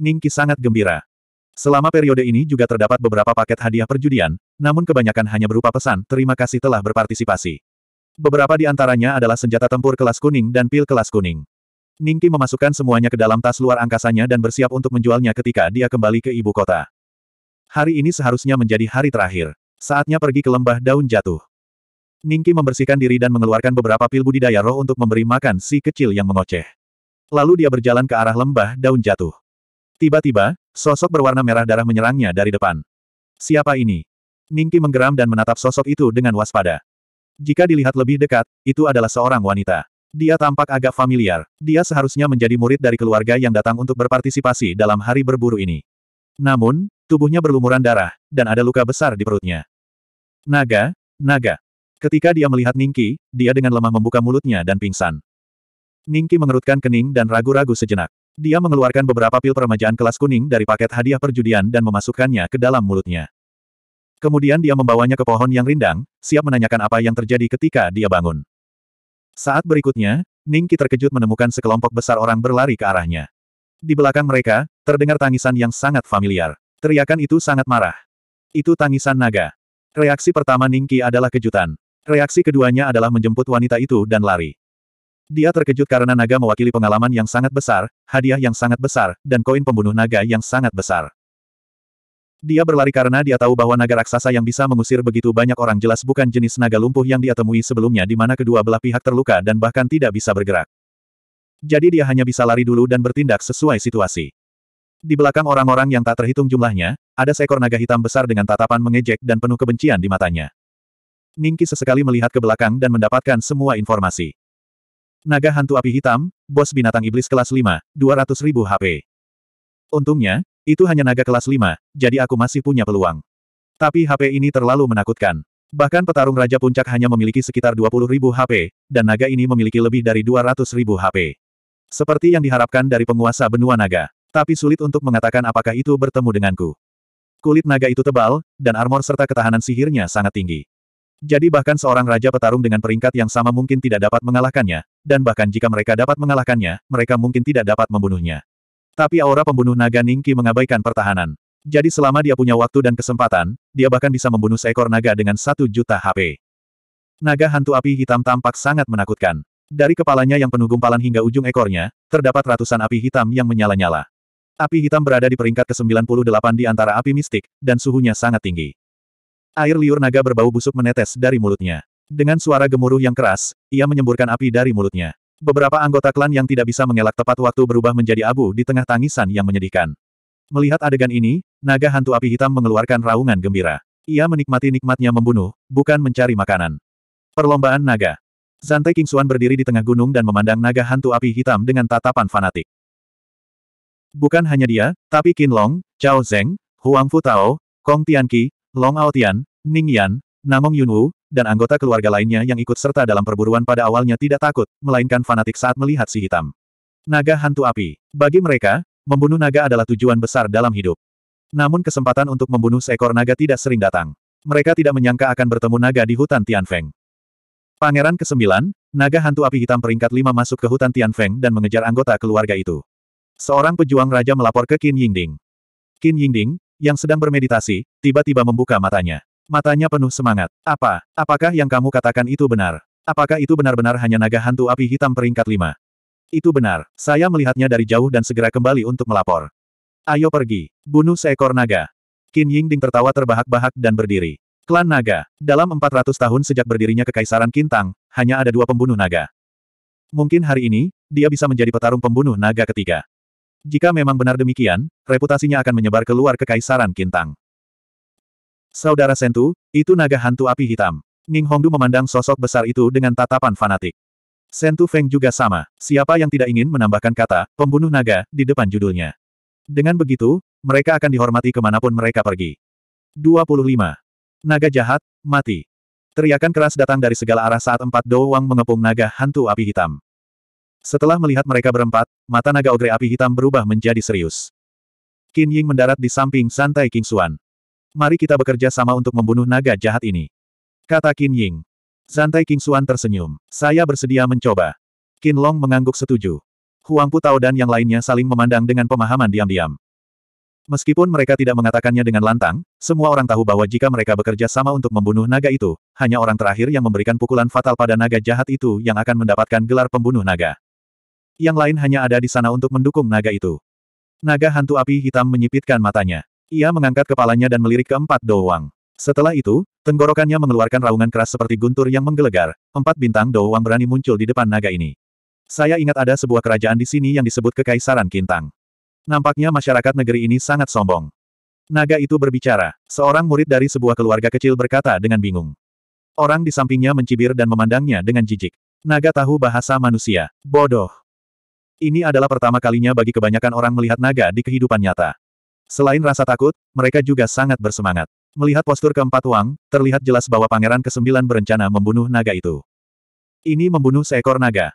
Ningki sangat gembira. Selama periode ini juga terdapat beberapa paket hadiah perjudian, namun kebanyakan hanya berupa pesan, terima kasih telah berpartisipasi. Beberapa di antaranya adalah senjata tempur kelas kuning dan pil kelas kuning. Ningki memasukkan semuanya ke dalam tas luar angkasanya dan bersiap untuk menjualnya ketika dia kembali ke ibu kota. Hari ini seharusnya menjadi hari terakhir. Saatnya pergi ke lembah daun jatuh. Ningki membersihkan diri dan mengeluarkan beberapa pil budidaya roh untuk memberi makan si kecil yang mengoceh. Lalu dia berjalan ke arah lembah daun jatuh. Tiba-tiba, sosok berwarna merah darah menyerangnya dari depan. Siapa ini? Ningki menggeram dan menatap sosok itu dengan waspada. Jika dilihat lebih dekat, itu adalah seorang wanita. Dia tampak agak familiar. Dia seharusnya menjadi murid dari keluarga yang datang untuk berpartisipasi dalam hari berburu ini. Namun, Tubuhnya berlumuran darah, dan ada luka besar di perutnya. Naga, naga. Ketika dia melihat Ningki, dia dengan lemah membuka mulutnya dan pingsan. Ningki mengerutkan kening dan ragu-ragu sejenak. Dia mengeluarkan beberapa pil peremajaan kelas kuning dari paket hadiah perjudian dan memasukkannya ke dalam mulutnya. Kemudian dia membawanya ke pohon yang rindang, siap menanyakan apa yang terjadi ketika dia bangun. Saat berikutnya, Ningki terkejut menemukan sekelompok besar orang berlari ke arahnya. Di belakang mereka, terdengar tangisan yang sangat familiar. Teriakan itu sangat marah. Itu tangisan naga. Reaksi pertama Ningki adalah kejutan. Reaksi keduanya adalah menjemput wanita itu dan lari. Dia terkejut karena naga mewakili pengalaman yang sangat besar, hadiah yang sangat besar, dan koin pembunuh naga yang sangat besar. Dia berlari karena dia tahu bahwa naga raksasa yang bisa mengusir begitu banyak orang jelas bukan jenis naga lumpuh yang dia temui sebelumnya di mana kedua belah pihak terluka dan bahkan tidak bisa bergerak. Jadi dia hanya bisa lari dulu dan bertindak sesuai situasi. Di belakang orang-orang yang tak terhitung jumlahnya, ada seekor naga hitam besar dengan tatapan mengejek dan penuh kebencian di matanya. Ningki sesekali melihat ke belakang dan mendapatkan semua informasi. Naga hantu api hitam, bos binatang iblis kelas 5, 200 ribu HP. Untungnya, itu hanya naga kelas 5, jadi aku masih punya peluang. Tapi HP ini terlalu menakutkan. Bahkan petarung Raja Puncak hanya memiliki sekitar 20 ribu HP, dan naga ini memiliki lebih dari 200 ribu HP. Seperti yang diharapkan dari penguasa benua naga, tapi sulit untuk mengatakan apakah itu bertemu denganku. Kulit naga itu tebal, dan armor serta ketahanan sihirnya sangat tinggi. Jadi bahkan seorang raja petarung dengan peringkat yang sama mungkin tidak dapat mengalahkannya, dan bahkan jika mereka dapat mengalahkannya, mereka mungkin tidak dapat membunuhnya. Tapi aura pembunuh naga Ningki mengabaikan pertahanan. Jadi selama dia punya waktu dan kesempatan, dia bahkan bisa membunuh seekor naga dengan satu juta HP. Naga hantu api hitam tampak sangat menakutkan. Dari kepalanya yang penuh gumpalan hingga ujung ekornya, terdapat ratusan api hitam yang menyala-nyala. Api hitam berada di peringkat ke-98 di antara api mistik, dan suhunya sangat tinggi. Air liur naga berbau busuk menetes dari mulutnya. Dengan suara gemuruh yang keras, ia menyemburkan api dari mulutnya. Beberapa anggota klan yang tidak bisa mengelak tepat waktu berubah menjadi abu di tengah tangisan yang menyedihkan. Melihat adegan ini, naga hantu api hitam mengeluarkan raungan gembira. Ia menikmati nikmatnya membunuh, bukan mencari makanan. Perlombaan naga. Zante Kingsuan berdiri di tengah gunung dan memandang naga hantu api hitam dengan tatapan fanatik. Bukan hanya dia, tapi Qin Long, Chao Zeng, Huang Fu Tao, Kong Tianqi, Long Ao Tian, Ning Yan, Namong Yunwu, dan anggota keluarga lainnya yang ikut serta dalam perburuan pada awalnya tidak takut, melainkan fanatik saat melihat si hitam. Naga hantu api. Bagi mereka, membunuh naga adalah tujuan besar dalam hidup. Namun kesempatan untuk membunuh seekor naga tidak sering datang. Mereka tidak menyangka akan bertemu naga di hutan Tianfeng. Pangeran ke-9, naga hantu api hitam peringkat 5 masuk ke hutan Tianfeng dan mengejar anggota keluarga itu. Seorang pejuang raja melapor ke Qin Yingding. Qin Yingding, yang sedang bermeditasi, tiba-tiba membuka matanya. Matanya penuh semangat. Apa? Apakah yang kamu katakan itu benar? Apakah itu benar-benar hanya naga hantu api hitam peringkat lima? Itu benar. Saya melihatnya dari jauh dan segera kembali untuk melapor. Ayo pergi. Bunuh seekor naga. Qin Yingding tertawa terbahak-bahak dan berdiri. Klan Naga. Dalam 400 tahun sejak berdirinya Kekaisaran Kintang, hanya ada dua pembunuh naga. Mungkin hari ini, dia bisa menjadi petarung pembunuh naga ketiga. Jika memang benar demikian, reputasinya akan menyebar keluar kekaisaran Kintang. Saudara Sentu, itu naga hantu api hitam. Ning Hongdu memandang sosok besar itu dengan tatapan fanatik. Sentu Feng juga sama. Siapa yang tidak ingin menambahkan kata, pembunuh naga, di depan judulnya. Dengan begitu, mereka akan dihormati kemanapun mereka pergi. 25. Naga jahat, mati. Teriakan keras datang dari segala arah saat empat doang mengepung naga hantu api hitam. Setelah melihat mereka berempat, mata naga ogre api hitam berubah menjadi serius. Qin Ying mendarat di samping santai King Xuan. Mari kita bekerja sama untuk membunuh naga jahat ini. Kata Qin Ying. Santai King Xuan tersenyum. Saya bersedia mencoba. Qin Long mengangguk setuju. Huang Pu Tao dan yang lainnya saling memandang dengan pemahaman diam-diam. Meskipun mereka tidak mengatakannya dengan lantang, semua orang tahu bahwa jika mereka bekerja sama untuk membunuh naga itu, hanya orang terakhir yang memberikan pukulan fatal pada naga jahat itu yang akan mendapatkan gelar pembunuh naga. Yang lain hanya ada di sana untuk mendukung naga itu. Naga hantu api hitam menyipitkan matanya. Ia mengangkat kepalanya dan melirik ke empat Setelah itu, tenggorokannya mengeluarkan raungan keras seperti guntur yang menggelegar. Empat bintang doang berani muncul di depan naga ini. Saya ingat ada sebuah kerajaan di sini yang disebut Kekaisaran Kintang. Nampaknya masyarakat negeri ini sangat sombong. Naga itu berbicara. Seorang murid dari sebuah keluarga kecil berkata dengan bingung. Orang di sampingnya mencibir dan memandangnya dengan jijik. Naga tahu bahasa manusia. Bodoh. Ini adalah pertama kalinya bagi kebanyakan orang melihat naga di kehidupan nyata. Selain rasa takut, mereka juga sangat bersemangat. Melihat postur keempat Wang, terlihat jelas bahwa Pangeran ke-9 berencana membunuh naga itu. Ini membunuh seekor naga.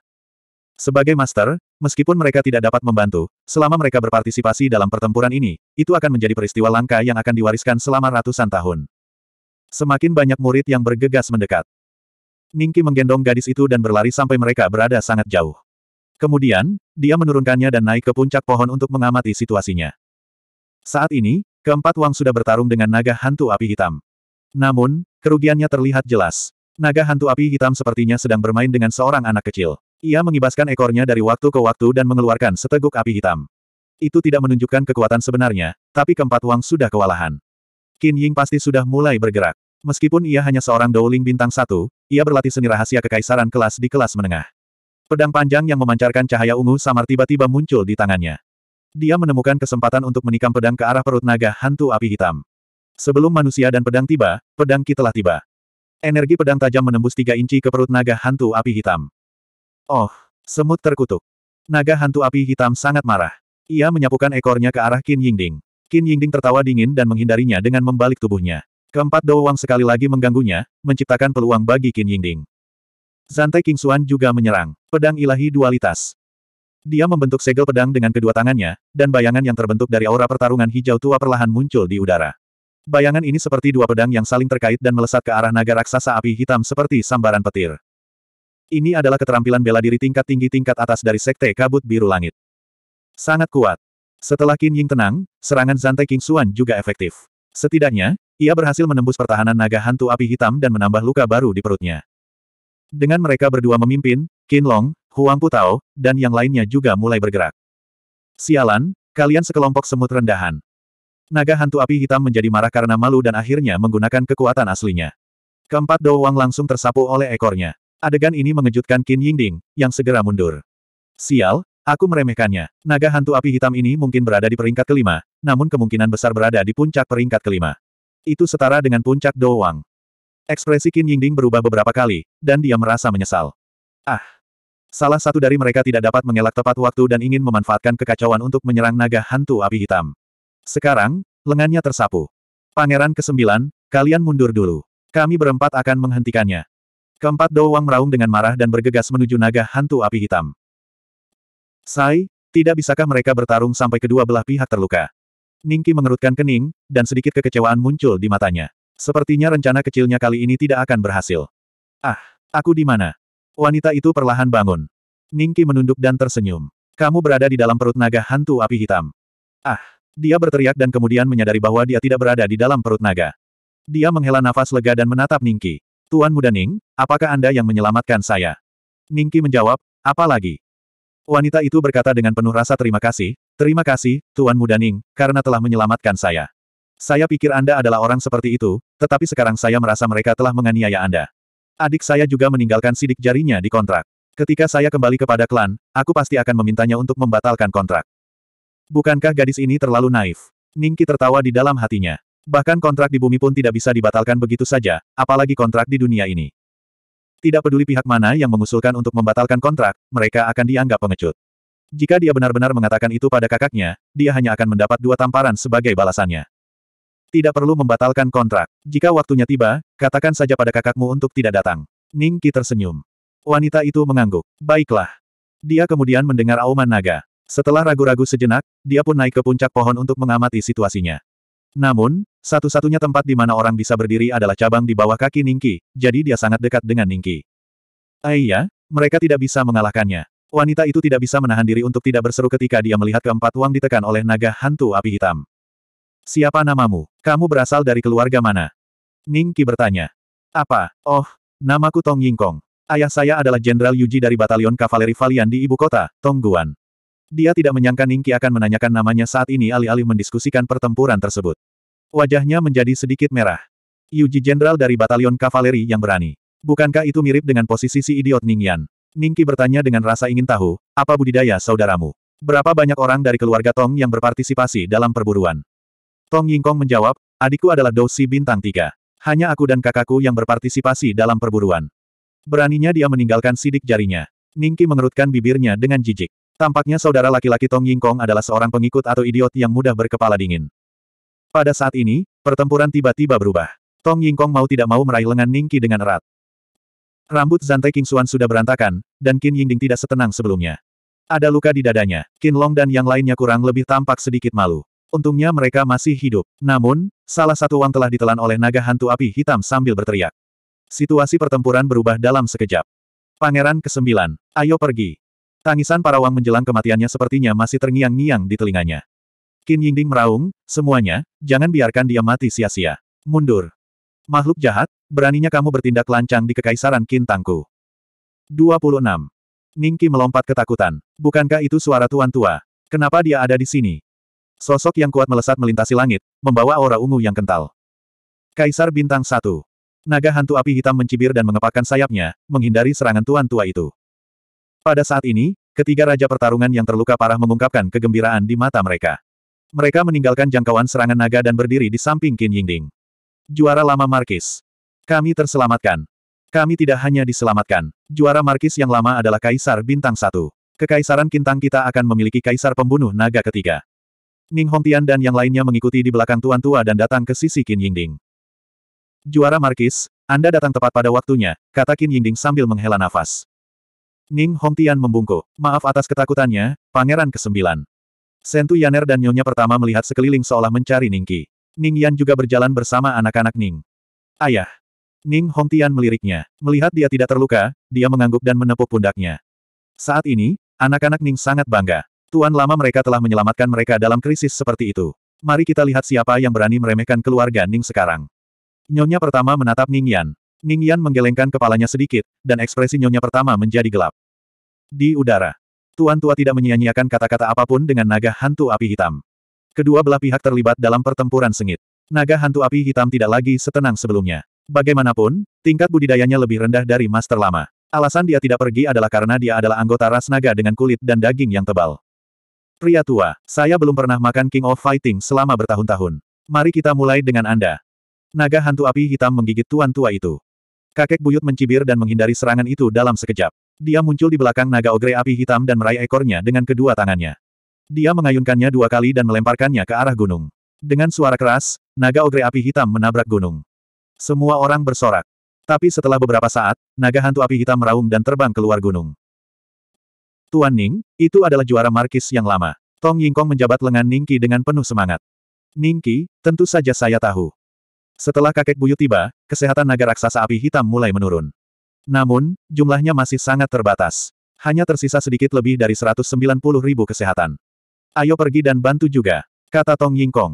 Sebagai master, meskipun mereka tidak dapat membantu, selama mereka berpartisipasi dalam pertempuran ini, itu akan menjadi peristiwa langka yang akan diwariskan selama ratusan tahun. Semakin banyak murid yang bergegas mendekat. Ningki menggendong gadis itu dan berlari sampai mereka berada sangat jauh. Kemudian, dia menurunkannya dan naik ke puncak pohon untuk mengamati situasinya. Saat ini, keempat Wang sudah bertarung dengan naga hantu api hitam. Namun, kerugiannya terlihat jelas. Naga hantu api hitam sepertinya sedang bermain dengan seorang anak kecil. Ia mengibaskan ekornya dari waktu ke waktu dan mengeluarkan seteguk api hitam. Itu tidak menunjukkan kekuatan sebenarnya, tapi keempat Wang sudah kewalahan. Qin Ying pasti sudah mulai bergerak. Meskipun ia hanya seorang Douling bintang satu, ia berlatih seni rahasia kekaisaran kelas di kelas menengah. Pedang panjang yang memancarkan cahaya ungu samar tiba-tiba muncul di tangannya. Dia menemukan kesempatan untuk menikam pedang ke arah perut naga hantu api hitam. Sebelum manusia dan pedang tiba, pedang Ki telah tiba. Energi pedang tajam menembus tiga inci ke perut naga hantu api hitam. Oh, semut terkutuk. Naga hantu api hitam sangat marah. Ia menyapukan ekornya ke arah Qin Yingding. Qin Yingding tertawa dingin dan menghindarinya dengan membalik tubuhnya. Keempat doang sekali lagi mengganggunya, menciptakan peluang bagi Qin Yingding. Zantai Kingsuan juga menyerang. Pedang ilahi dualitas. Dia membentuk segel pedang dengan kedua tangannya, dan bayangan yang terbentuk dari aura pertarungan hijau tua perlahan muncul di udara. Bayangan ini seperti dua pedang yang saling terkait dan melesat ke arah naga raksasa api hitam seperti sambaran petir. Ini adalah keterampilan bela diri tingkat tinggi tingkat atas dari Sekte Kabut Biru Langit. Sangat kuat. Setelah Qin Ying tenang, serangan Zantai Kingsuan juga efektif. Setidaknya, ia berhasil menembus pertahanan naga hantu api hitam dan menambah luka baru di perutnya. Dengan mereka berdua memimpin, Qin Long, Huang Putao, dan yang lainnya juga mulai bergerak. Sialan, kalian sekelompok semut rendahan. Naga hantu api hitam menjadi marah karena malu dan akhirnya menggunakan kekuatan aslinya. Keempat Dou Wang langsung tersapu oleh ekornya. Adegan ini mengejutkan Qin Yingding, yang segera mundur. Sial, aku meremehkannya. Naga hantu api hitam ini mungkin berada di peringkat kelima, namun kemungkinan besar berada di puncak peringkat kelima. Itu setara dengan puncak Dou Wang. Ekspresi Qin Yingding berubah beberapa kali, dan dia merasa menyesal. Ah! Salah satu dari mereka tidak dapat mengelak tepat waktu dan ingin memanfaatkan kekacauan untuk menyerang naga hantu api hitam. Sekarang, lengannya tersapu. Pangeran ke-9, kalian mundur dulu. Kami berempat akan menghentikannya. Keempat doang meraung dengan marah dan bergegas menuju naga hantu api hitam. Sai, tidak bisakah mereka bertarung sampai kedua belah pihak terluka? Ningki mengerutkan kening, dan sedikit kekecewaan muncul di matanya. Sepertinya rencana kecilnya kali ini tidak akan berhasil. Ah, aku di mana? Wanita itu perlahan bangun. Ningki menunduk dan tersenyum. Kamu berada di dalam perut naga hantu api hitam. Ah, dia berteriak dan kemudian menyadari bahwa dia tidak berada di dalam perut naga. Dia menghela nafas lega dan menatap Ningki. Tuan muda Ning, apakah Anda yang menyelamatkan saya? Ningki menjawab, apa lagi? Wanita itu berkata dengan penuh rasa terima kasih, terima kasih, Tuan Muda Ning, karena telah menyelamatkan saya. Saya pikir Anda adalah orang seperti itu, tetapi sekarang saya merasa mereka telah menganiaya Anda. Adik saya juga meninggalkan sidik jarinya di kontrak. Ketika saya kembali kepada klan, aku pasti akan memintanya untuk membatalkan kontrak. Bukankah gadis ini terlalu naif? Ningki tertawa di dalam hatinya. Bahkan kontrak di bumi pun tidak bisa dibatalkan begitu saja, apalagi kontrak di dunia ini. Tidak peduli pihak mana yang mengusulkan untuk membatalkan kontrak, mereka akan dianggap pengecut. Jika dia benar-benar mengatakan itu pada kakaknya, dia hanya akan mendapat dua tamparan sebagai balasannya. Tidak perlu membatalkan kontrak. Jika waktunya tiba, katakan saja pada kakakmu untuk tidak datang. Ning Qi tersenyum. Wanita itu mengangguk. Baiklah. Dia kemudian mendengar auman naga. Setelah ragu-ragu sejenak, dia pun naik ke puncak pohon untuk mengamati situasinya. Namun, satu-satunya tempat di mana orang bisa berdiri adalah cabang di bawah kaki Ningki, jadi dia sangat dekat dengan Ningki. Aiyah, ah mereka tidak bisa mengalahkannya. Wanita itu tidak bisa menahan diri untuk tidak berseru ketika dia melihat keempat uang ditekan oleh naga hantu api hitam. Siapa namamu? Kamu berasal dari keluarga mana? Ning Qi bertanya. Apa? Oh, namaku Tong Yingkong. Ayah saya adalah Jenderal Yuji dari Batalion Kavaleri Valian di ibu kota, Tongguan. Dia tidak menyangka Ning Qi akan menanyakan namanya saat ini alih-alih mendiskusikan pertempuran tersebut. Wajahnya menjadi sedikit merah. Yuji Jenderal dari Batalion Kavaleri yang berani. Bukankah itu mirip dengan posisi si idiot Ning Yan? Ning Qi bertanya dengan rasa ingin tahu, apa budidaya saudaramu? Berapa banyak orang dari keluarga Tong yang berpartisipasi dalam perburuan? Tong Yingkong menjawab, adikku adalah Dousi bintang tiga. Hanya aku dan kakakku yang berpartisipasi dalam perburuan. Beraninya dia meninggalkan sidik jarinya. Ningki mengerutkan bibirnya dengan jijik. Tampaknya saudara laki-laki Tong Yingkong adalah seorang pengikut atau idiot yang mudah berkepala dingin. Pada saat ini, pertempuran tiba-tiba berubah. Tong Yingkong mau tidak mau meraih lengan Ningki dengan erat. Rambut Zantai King Xuan sudah berantakan, dan Qin Yingding tidak setenang sebelumnya. Ada luka di dadanya. Qin Long dan yang lainnya kurang lebih tampak sedikit malu. Untungnya mereka masih hidup. Namun, salah satu Wang telah ditelan oleh naga hantu api hitam sambil berteriak. Situasi pertempuran berubah dalam sekejap. Pangeran ke-9, ayo pergi. Tangisan para Wang menjelang kematiannya sepertinya masih terngiang-ngiang di telinganya. Qin Yingding meraung, semuanya, jangan biarkan dia mati sia-sia. Mundur. Makhluk jahat, beraninya kamu bertindak lancang di kekaisaran Qin Tangku. 26. Ningki melompat ketakutan. Bukankah itu suara tuan tua? Kenapa dia ada di sini? Sosok yang kuat melesat melintasi langit, membawa aura ungu yang kental. Kaisar Bintang Satu, Naga hantu api hitam mencibir dan mengepakkan sayapnya, menghindari serangan tuan tua itu. Pada saat ini, ketiga raja pertarungan yang terluka parah mengungkapkan kegembiraan di mata mereka. Mereka meninggalkan jangkauan serangan naga dan berdiri di samping Qin Yingding. Juara lama Markis. Kami terselamatkan. Kami tidak hanya diselamatkan. Juara Markis yang lama adalah Kaisar Bintang Satu. Kekaisaran Kintang kita akan memiliki Kaisar Pembunuh Naga ketiga. Ning Hongtian dan yang lainnya mengikuti di belakang Tuan Tua dan datang ke sisi Qin Yingding. Juara Markis, Anda datang tepat pada waktunya, kata Qin Yingding sambil menghela nafas. Ning Hongtian membungkuk. Maaf atas ketakutannya, Pangeran ke-9. Sentu Yaner dan Nyonya pertama melihat sekeliling seolah mencari Ning Qi. Ning Yan juga berjalan bersama anak-anak Ning. Ayah. Ning Hongtian meliriknya. Melihat dia tidak terluka, dia mengangguk dan menepuk pundaknya. Saat ini, anak-anak Ning sangat bangga. Tuan lama mereka telah menyelamatkan mereka dalam krisis seperti itu. Mari kita lihat siapa yang berani meremehkan keluarga Ning sekarang. Nyonya pertama menatap Ning Yan. Ning Yan menggelengkan kepalanya sedikit, dan ekspresi nyonya pertama menjadi gelap. Di udara. Tuan tua tidak menyia-nyiakan kata-kata apapun dengan naga hantu api hitam. Kedua belah pihak terlibat dalam pertempuran sengit. Naga hantu api hitam tidak lagi setenang sebelumnya. Bagaimanapun, tingkat budidayanya lebih rendah dari master lama. Alasan dia tidak pergi adalah karena dia adalah anggota ras naga dengan kulit dan daging yang tebal. Pria tua, saya belum pernah makan King of Fighting selama bertahun-tahun. Mari kita mulai dengan Anda. Naga hantu api hitam menggigit tuan tua itu. Kakek buyut mencibir dan menghindari serangan itu dalam sekejap. Dia muncul di belakang naga ogre api hitam dan meraih ekornya dengan kedua tangannya. Dia mengayunkannya dua kali dan melemparkannya ke arah gunung. Dengan suara keras, naga ogre api hitam menabrak gunung. Semua orang bersorak. Tapi setelah beberapa saat, naga hantu api hitam meraung dan terbang keluar gunung. Tuan Ning, itu adalah juara markis yang lama. Tong Yingkong menjabat lengan Ningki dengan penuh semangat. Ningki, tentu saja saya tahu. Setelah kakek buyut tiba, kesehatan naga raksasa api hitam mulai menurun. Namun, jumlahnya masih sangat terbatas. Hanya tersisa sedikit lebih dari 190 ribu kesehatan. Ayo pergi dan bantu juga, kata Tong Yingkong.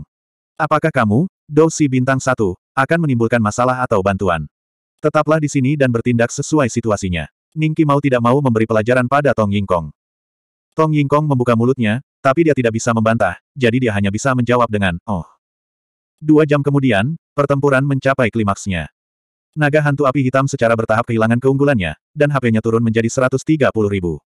Apakah kamu, Dosi Bintang Satu, akan menimbulkan masalah atau bantuan? Tetaplah di sini dan bertindak sesuai situasinya. Ningki mau tidak mau memberi pelajaran pada Tong Yingkong. Tong Yingkong membuka mulutnya, tapi dia tidak bisa membantah, jadi dia hanya bisa menjawab dengan, oh. Dua jam kemudian, pertempuran mencapai klimaksnya. Naga hantu api hitam secara bertahap kehilangan keunggulannya, dan HP-nya turun menjadi 130 ribu.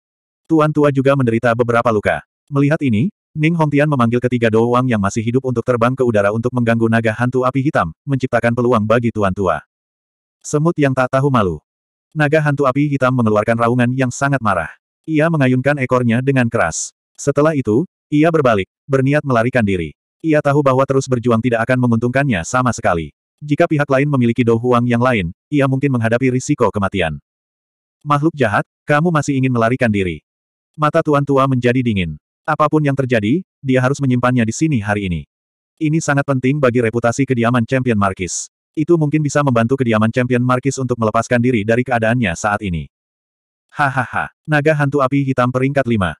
Tuan tua juga menderita beberapa luka. Melihat ini, Ning Hongtian memanggil ketiga doang yang masih hidup untuk terbang ke udara untuk mengganggu naga hantu api hitam, menciptakan peluang bagi tuan tua. Semut yang tak tahu malu. Naga hantu api hitam mengeluarkan raungan yang sangat marah. Ia mengayunkan ekornya dengan keras. Setelah itu, ia berbalik, berniat melarikan diri. Ia tahu bahwa terus berjuang tidak akan menguntungkannya sama sekali. Jika pihak lain memiliki Dou Huang yang lain, ia mungkin menghadapi risiko kematian. Makhluk jahat, kamu masih ingin melarikan diri. Mata Tuan Tua menjadi dingin. Apapun yang terjadi, dia harus menyimpannya di sini hari ini. Ini sangat penting bagi reputasi kediaman Champion Markis. Itu mungkin bisa membantu kediaman champion Markis untuk melepaskan diri dari keadaannya saat ini. Hahaha, naga hantu api hitam peringkat 5.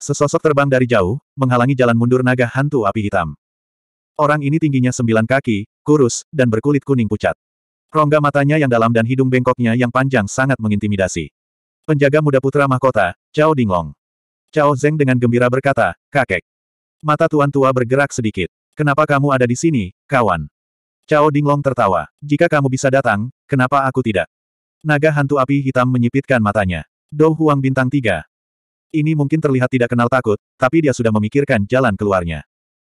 Sesosok terbang dari jauh, menghalangi jalan mundur naga hantu api hitam. Orang ini tingginya sembilan kaki, kurus, dan berkulit kuning pucat. Rongga matanya yang dalam dan hidung bengkoknya yang panjang sangat mengintimidasi. Penjaga muda putra mahkota, Cao Dinglong. Cao Zeng dengan gembira berkata, kakek. Mata tuan tua bergerak sedikit. Kenapa kamu ada di sini, kawan? Cao Dinglong tertawa. Jika kamu bisa datang, kenapa aku tidak? Naga hantu api hitam menyipitkan matanya. Dou Huang bintang tiga. Ini mungkin terlihat tidak kenal takut, tapi dia sudah memikirkan jalan keluarnya.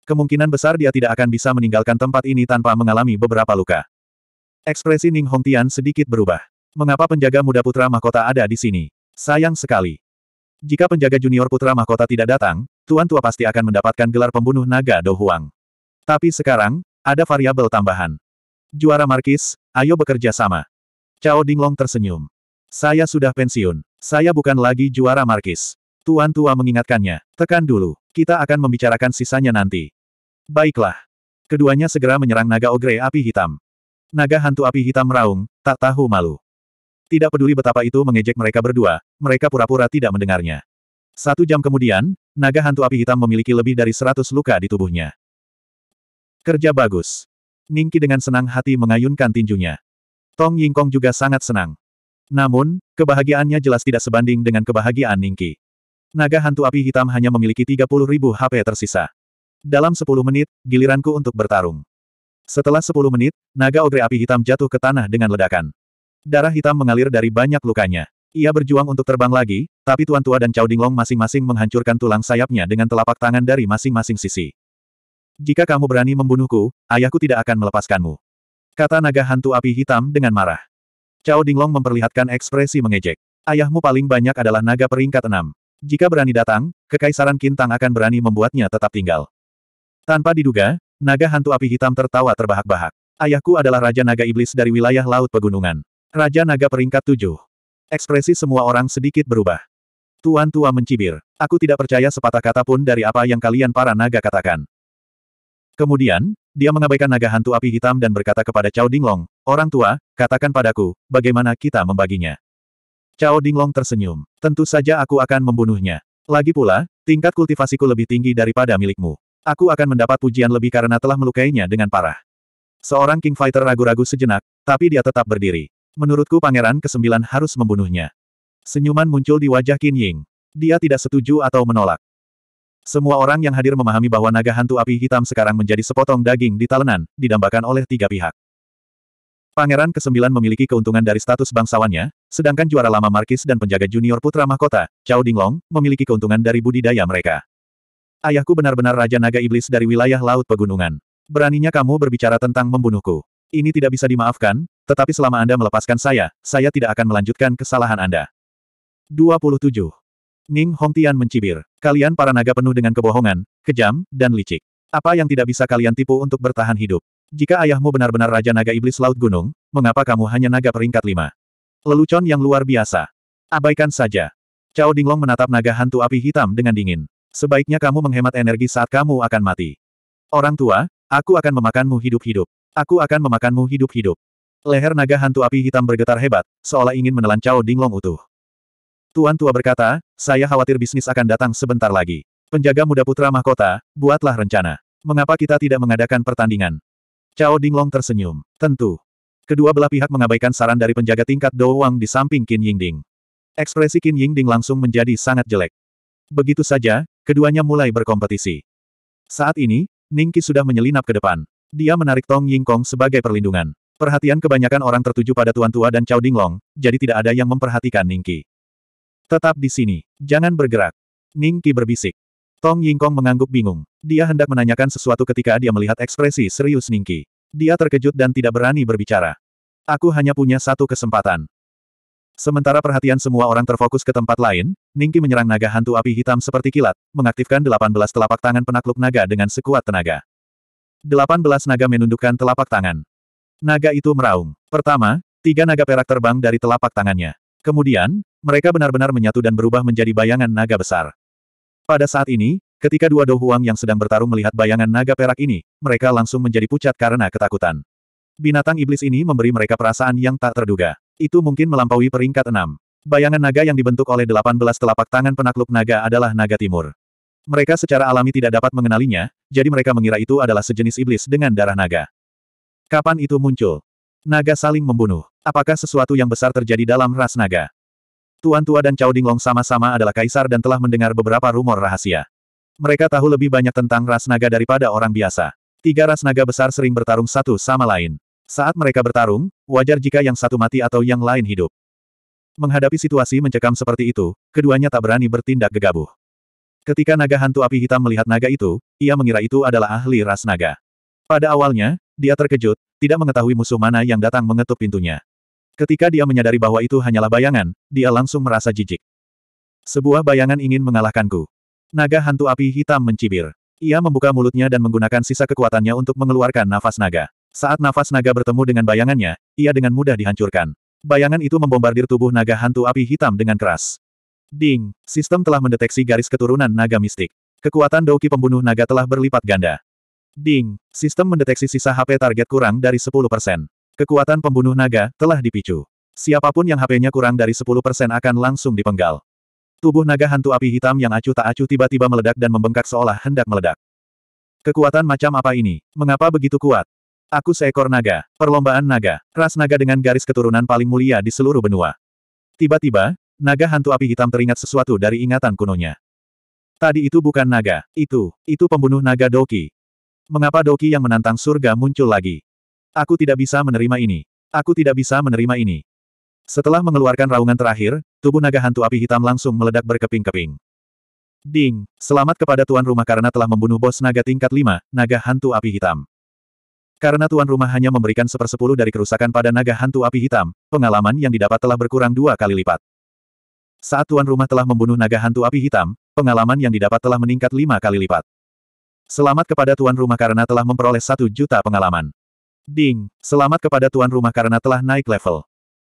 Kemungkinan besar dia tidak akan bisa meninggalkan tempat ini tanpa mengalami beberapa luka. Ekspresi Ning Hong Tian sedikit berubah. Mengapa penjaga muda putra mahkota ada di sini? Sayang sekali. Jika penjaga junior putra mahkota tidak datang, Tuan Tua pasti akan mendapatkan gelar pembunuh naga Dou Huang. Tapi sekarang, ada variabel tambahan. Juara Markis, ayo bekerja sama. Cao Dinglong tersenyum. Saya sudah pensiun. Saya bukan lagi juara Markis. Tuan tua mengingatkannya. Tekan dulu. Kita akan membicarakan sisanya nanti. Baiklah. Keduanya segera menyerang naga ogre api hitam. Naga hantu api hitam meraung, tak tahu malu. Tidak peduli betapa itu mengejek mereka berdua, mereka pura-pura tidak mendengarnya. Satu jam kemudian, naga hantu api hitam memiliki lebih dari seratus luka di tubuhnya. Kerja bagus. Ningki dengan senang hati mengayunkan tinjunya. Tong Yingkong juga sangat senang. Namun, kebahagiaannya jelas tidak sebanding dengan kebahagiaan Ningki. Naga hantu api hitam hanya memiliki 30 ribu HP tersisa. Dalam 10 menit, giliranku untuk bertarung. Setelah 10 menit, naga ogre api hitam jatuh ke tanah dengan ledakan. Darah hitam mengalir dari banyak lukanya. Ia berjuang untuk terbang lagi, tapi Tuan Tua dan Cao Dinglong masing-masing menghancurkan tulang sayapnya dengan telapak tangan dari masing-masing sisi. Jika kamu berani membunuhku, ayahku tidak akan melepaskanmu. Kata naga hantu api hitam dengan marah. Cao Dinglong memperlihatkan ekspresi mengejek. Ayahmu paling banyak adalah naga peringkat enam. Jika berani datang, Kekaisaran Kintang akan berani membuatnya tetap tinggal. Tanpa diduga, naga hantu api hitam tertawa terbahak-bahak. Ayahku adalah Raja Naga Iblis dari wilayah Laut Pegunungan. Raja Naga peringkat tujuh. Ekspresi semua orang sedikit berubah. Tuan tua mencibir. Aku tidak percaya sepatah kata pun dari apa yang kalian para naga katakan. Kemudian, dia mengabaikan naga hantu api hitam dan berkata kepada Cao Dinglong, Orang tua, katakan padaku, bagaimana kita membaginya. Cao Dinglong tersenyum. Tentu saja aku akan membunuhnya. Lagi pula, tingkat kultivasiku lebih tinggi daripada milikmu. Aku akan mendapat pujian lebih karena telah melukainya dengan parah. Seorang King Fighter ragu-ragu sejenak, tapi dia tetap berdiri. Menurutku pangeran kesembilan harus membunuhnya. Senyuman muncul di wajah Qin Ying. Dia tidak setuju atau menolak. Semua orang yang hadir memahami bahwa naga hantu api hitam sekarang menjadi sepotong daging di talenan, didambakan oleh tiga pihak. Pangeran ke-9 memiliki keuntungan dari status bangsawannya, sedangkan juara lama Markis dan penjaga junior putra mahkota, Chao Dinglong, memiliki keuntungan dari budidaya mereka. Ayahku benar-benar Raja Naga Iblis dari wilayah Laut Pegunungan. Beraninya kamu berbicara tentang membunuhku. Ini tidak bisa dimaafkan, tetapi selama Anda melepaskan saya, saya tidak akan melanjutkan kesalahan Anda. 27. Ning Hong Tian mencibir. Kalian para naga penuh dengan kebohongan, kejam, dan licik. Apa yang tidak bisa kalian tipu untuk bertahan hidup? Jika ayahmu benar-benar Raja Naga Iblis Laut Gunung, mengapa kamu hanya naga peringkat lima? Lelucon yang luar biasa. Abaikan saja. Cao Dinglong menatap naga hantu api hitam dengan dingin. Sebaiknya kamu menghemat energi saat kamu akan mati. Orang tua, aku akan memakanmu hidup-hidup. Aku akan memakanmu hidup-hidup. Leher naga hantu api hitam bergetar hebat, seolah ingin menelan Cao Dinglong utuh. Tuan tua berkata, saya khawatir bisnis akan datang sebentar lagi. Penjaga muda putra mahkota, buatlah rencana. Mengapa kita tidak mengadakan pertandingan? Cao Dinglong tersenyum. Tentu. Kedua belah pihak mengabaikan saran dari penjaga tingkat Dou di samping Qin Yingding. Ekspresi Qin Yingding langsung menjadi sangat jelek. Begitu saja, keduanya mulai berkompetisi. Saat ini, Ningki sudah menyelinap ke depan. Dia menarik Tong Yingkong sebagai perlindungan. Perhatian kebanyakan orang tertuju pada tuan tua dan Cao Dinglong, jadi tidak ada yang memperhatikan Ningki. Tetap di sini. Jangan bergerak. Ning Qi berbisik. Tong Yingkong mengangguk bingung. Dia hendak menanyakan sesuatu ketika dia melihat ekspresi serius Ning Qi. Dia terkejut dan tidak berani berbicara. Aku hanya punya satu kesempatan. Sementara perhatian semua orang terfokus ke tempat lain, Ningki menyerang naga hantu api hitam seperti kilat, mengaktifkan 18 telapak tangan penakluk naga dengan sekuat tenaga. 18 naga menundukkan telapak tangan. Naga itu meraung. Pertama, tiga naga perak terbang dari telapak tangannya. Kemudian, mereka benar-benar menyatu dan berubah menjadi bayangan naga besar. Pada saat ini, ketika dua Dohuang yang sedang bertarung melihat bayangan naga perak ini, mereka langsung menjadi pucat karena ketakutan. Binatang iblis ini memberi mereka perasaan yang tak terduga. Itu mungkin melampaui peringkat enam. Bayangan naga yang dibentuk oleh delapan belas telapak tangan penakluk naga adalah naga timur. Mereka secara alami tidak dapat mengenalinya, jadi mereka mengira itu adalah sejenis iblis dengan darah naga. Kapan itu muncul? Naga saling membunuh. Apakah sesuatu yang besar terjadi dalam ras naga? Tuan Tua dan Cao Dinglong sama-sama adalah kaisar dan telah mendengar beberapa rumor rahasia. Mereka tahu lebih banyak tentang ras naga daripada orang biasa. Tiga ras naga besar sering bertarung satu sama lain. Saat mereka bertarung, wajar jika yang satu mati atau yang lain hidup. Menghadapi situasi mencekam seperti itu, keduanya tak berani bertindak gegabah. Ketika naga hantu api hitam melihat naga itu, ia mengira itu adalah ahli ras naga. Pada awalnya, dia terkejut, tidak mengetahui musuh mana yang datang mengetuk pintunya. Ketika dia menyadari bahwa itu hanyalah bayangan, dia langsung merasa jijik. Sebuah bayangan ingin mengalahkanku. Naga hantu api hitam mencibir. Ia membuka mulutnya dan menggunakan sisa kekuatannya untuk mengeluarkan nafas naga. Saat nafas naga bertemu dengan bayangannya, ia dengan mudah dihancurkan. Bayangan itu membombardir tubuh naga hantu api hitam dengan keras. Ding, sistem telah mendeteksi garis keturunan naga mistik. Kekuatan Doki pembunuh naga telah berlipat ganda. Ding, sistem mendeteksi sisa HP target kurang dari 10%. Kekuatan pembunuh naga telah dipicu. Siapapun yang HP-nya kurang dari 10% akan langsung dipenggal. Tubuh naga hantu api hitam yang acuh tak acuh tiba-tiba meledak dan membengkak seolah hendak meledak. Kekuatan macam apa ini? Mengapa begitu kuat? Aku seekor naga, perlombaan naga, ras naga dengan garis keturunan paling mulia di seluruh benua. Tiba-tiba, naga hantu api hitam teringat sesuatu dari ingatan kunonya. Tadi itu bukan naga, itu, itu pembunuh naga Doki. Mengapa Doki yang menantang surga muncul lagi? Aku tidak bisa menerima ini. Aku tidak bisa menerima ini. Setelah mengeluarkan raungan terakhir, tubuh naga hantu api hitam langsung meledak berkeping-keping. Ding, selamat kepada tuan rumah karena telah membunuh bos naga tingkat 5, naga hantu api hitam. Karena tuan rumah hanya memberikan sepersepuluh dari kerusakan pada naga hantu api hitam, pengalaman yang didapat telah berkurang dua kali lipat. Saat tuan rumah telah membunuh naga hantu api hitam, pengalaman yang didapat telah meningkat lima kali lipat. Selamat kepada tuan rumah karena telah memperoleh satu juta pengalaman. Ding, selamat kepada tuan rumah karena telah naik level.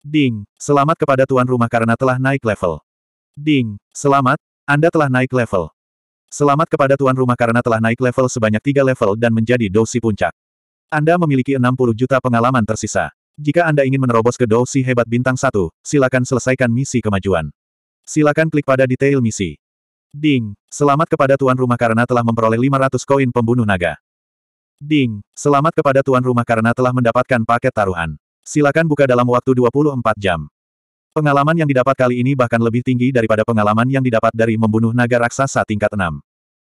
Ding, selamat kepada tuan rumah karena telah naik level. Ding, selamat, Anda telah naik level. Selamat kepada tuan rumah karena telah naik level sebanyak tiga level dan menjadi dosi puncak. Anda memiliki 60 juta pengalaman tersisa. Jika Anda ingin menerobos ke dosi hebat bintang 1, silakan selesaikan misi kemajuan. Silakan klik pada detail misi. Ding, selamat kepada tuan rumah karena telah memperoleh 500 koin pembunuh naga. Ding, selamat kepada tuan rumah karena telah mendapatkan paket taruhan. Silakan buka dalam waktu 24 jam. Pengalaman yang didapat kali ini bahkan lebih tinggi daripada pengalaman yang didapat dari membunuh naga raksasa tingkat 6.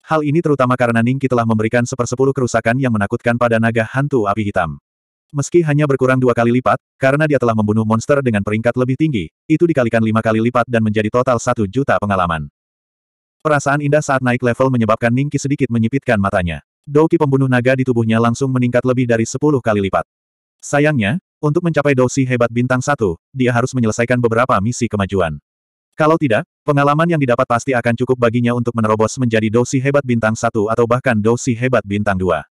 Hal ini terutama karena Ningki telah memberikan sepersepuluh kerusakan yang menakutkan pada naga hantu api hitam. Meski hanya berkurang dua kali lipat, karena dia telah membunuh monster dengan peringkat lebih tinggi, itu dikalikan lima kali lipat dan menjadi total satu juta pengalaman. Perasaan indah saat naik level menyebabkan Ningki sedikit menyipitkan matanya. Douki pembunuh naga di tubuhnya langsung meningkat lebih dari 10 kali lipat. Sayangnya, untuk mencapai dosi hebat bintang satu, dia harus menyelesaikan beberapa misi kemajuan. Kalau tidak, pengalaman yang didapat pasti akan cukup baginya untuk menerobos menjadi dosi hebat bintang satu atau bahkan dosi hebat bintang dua.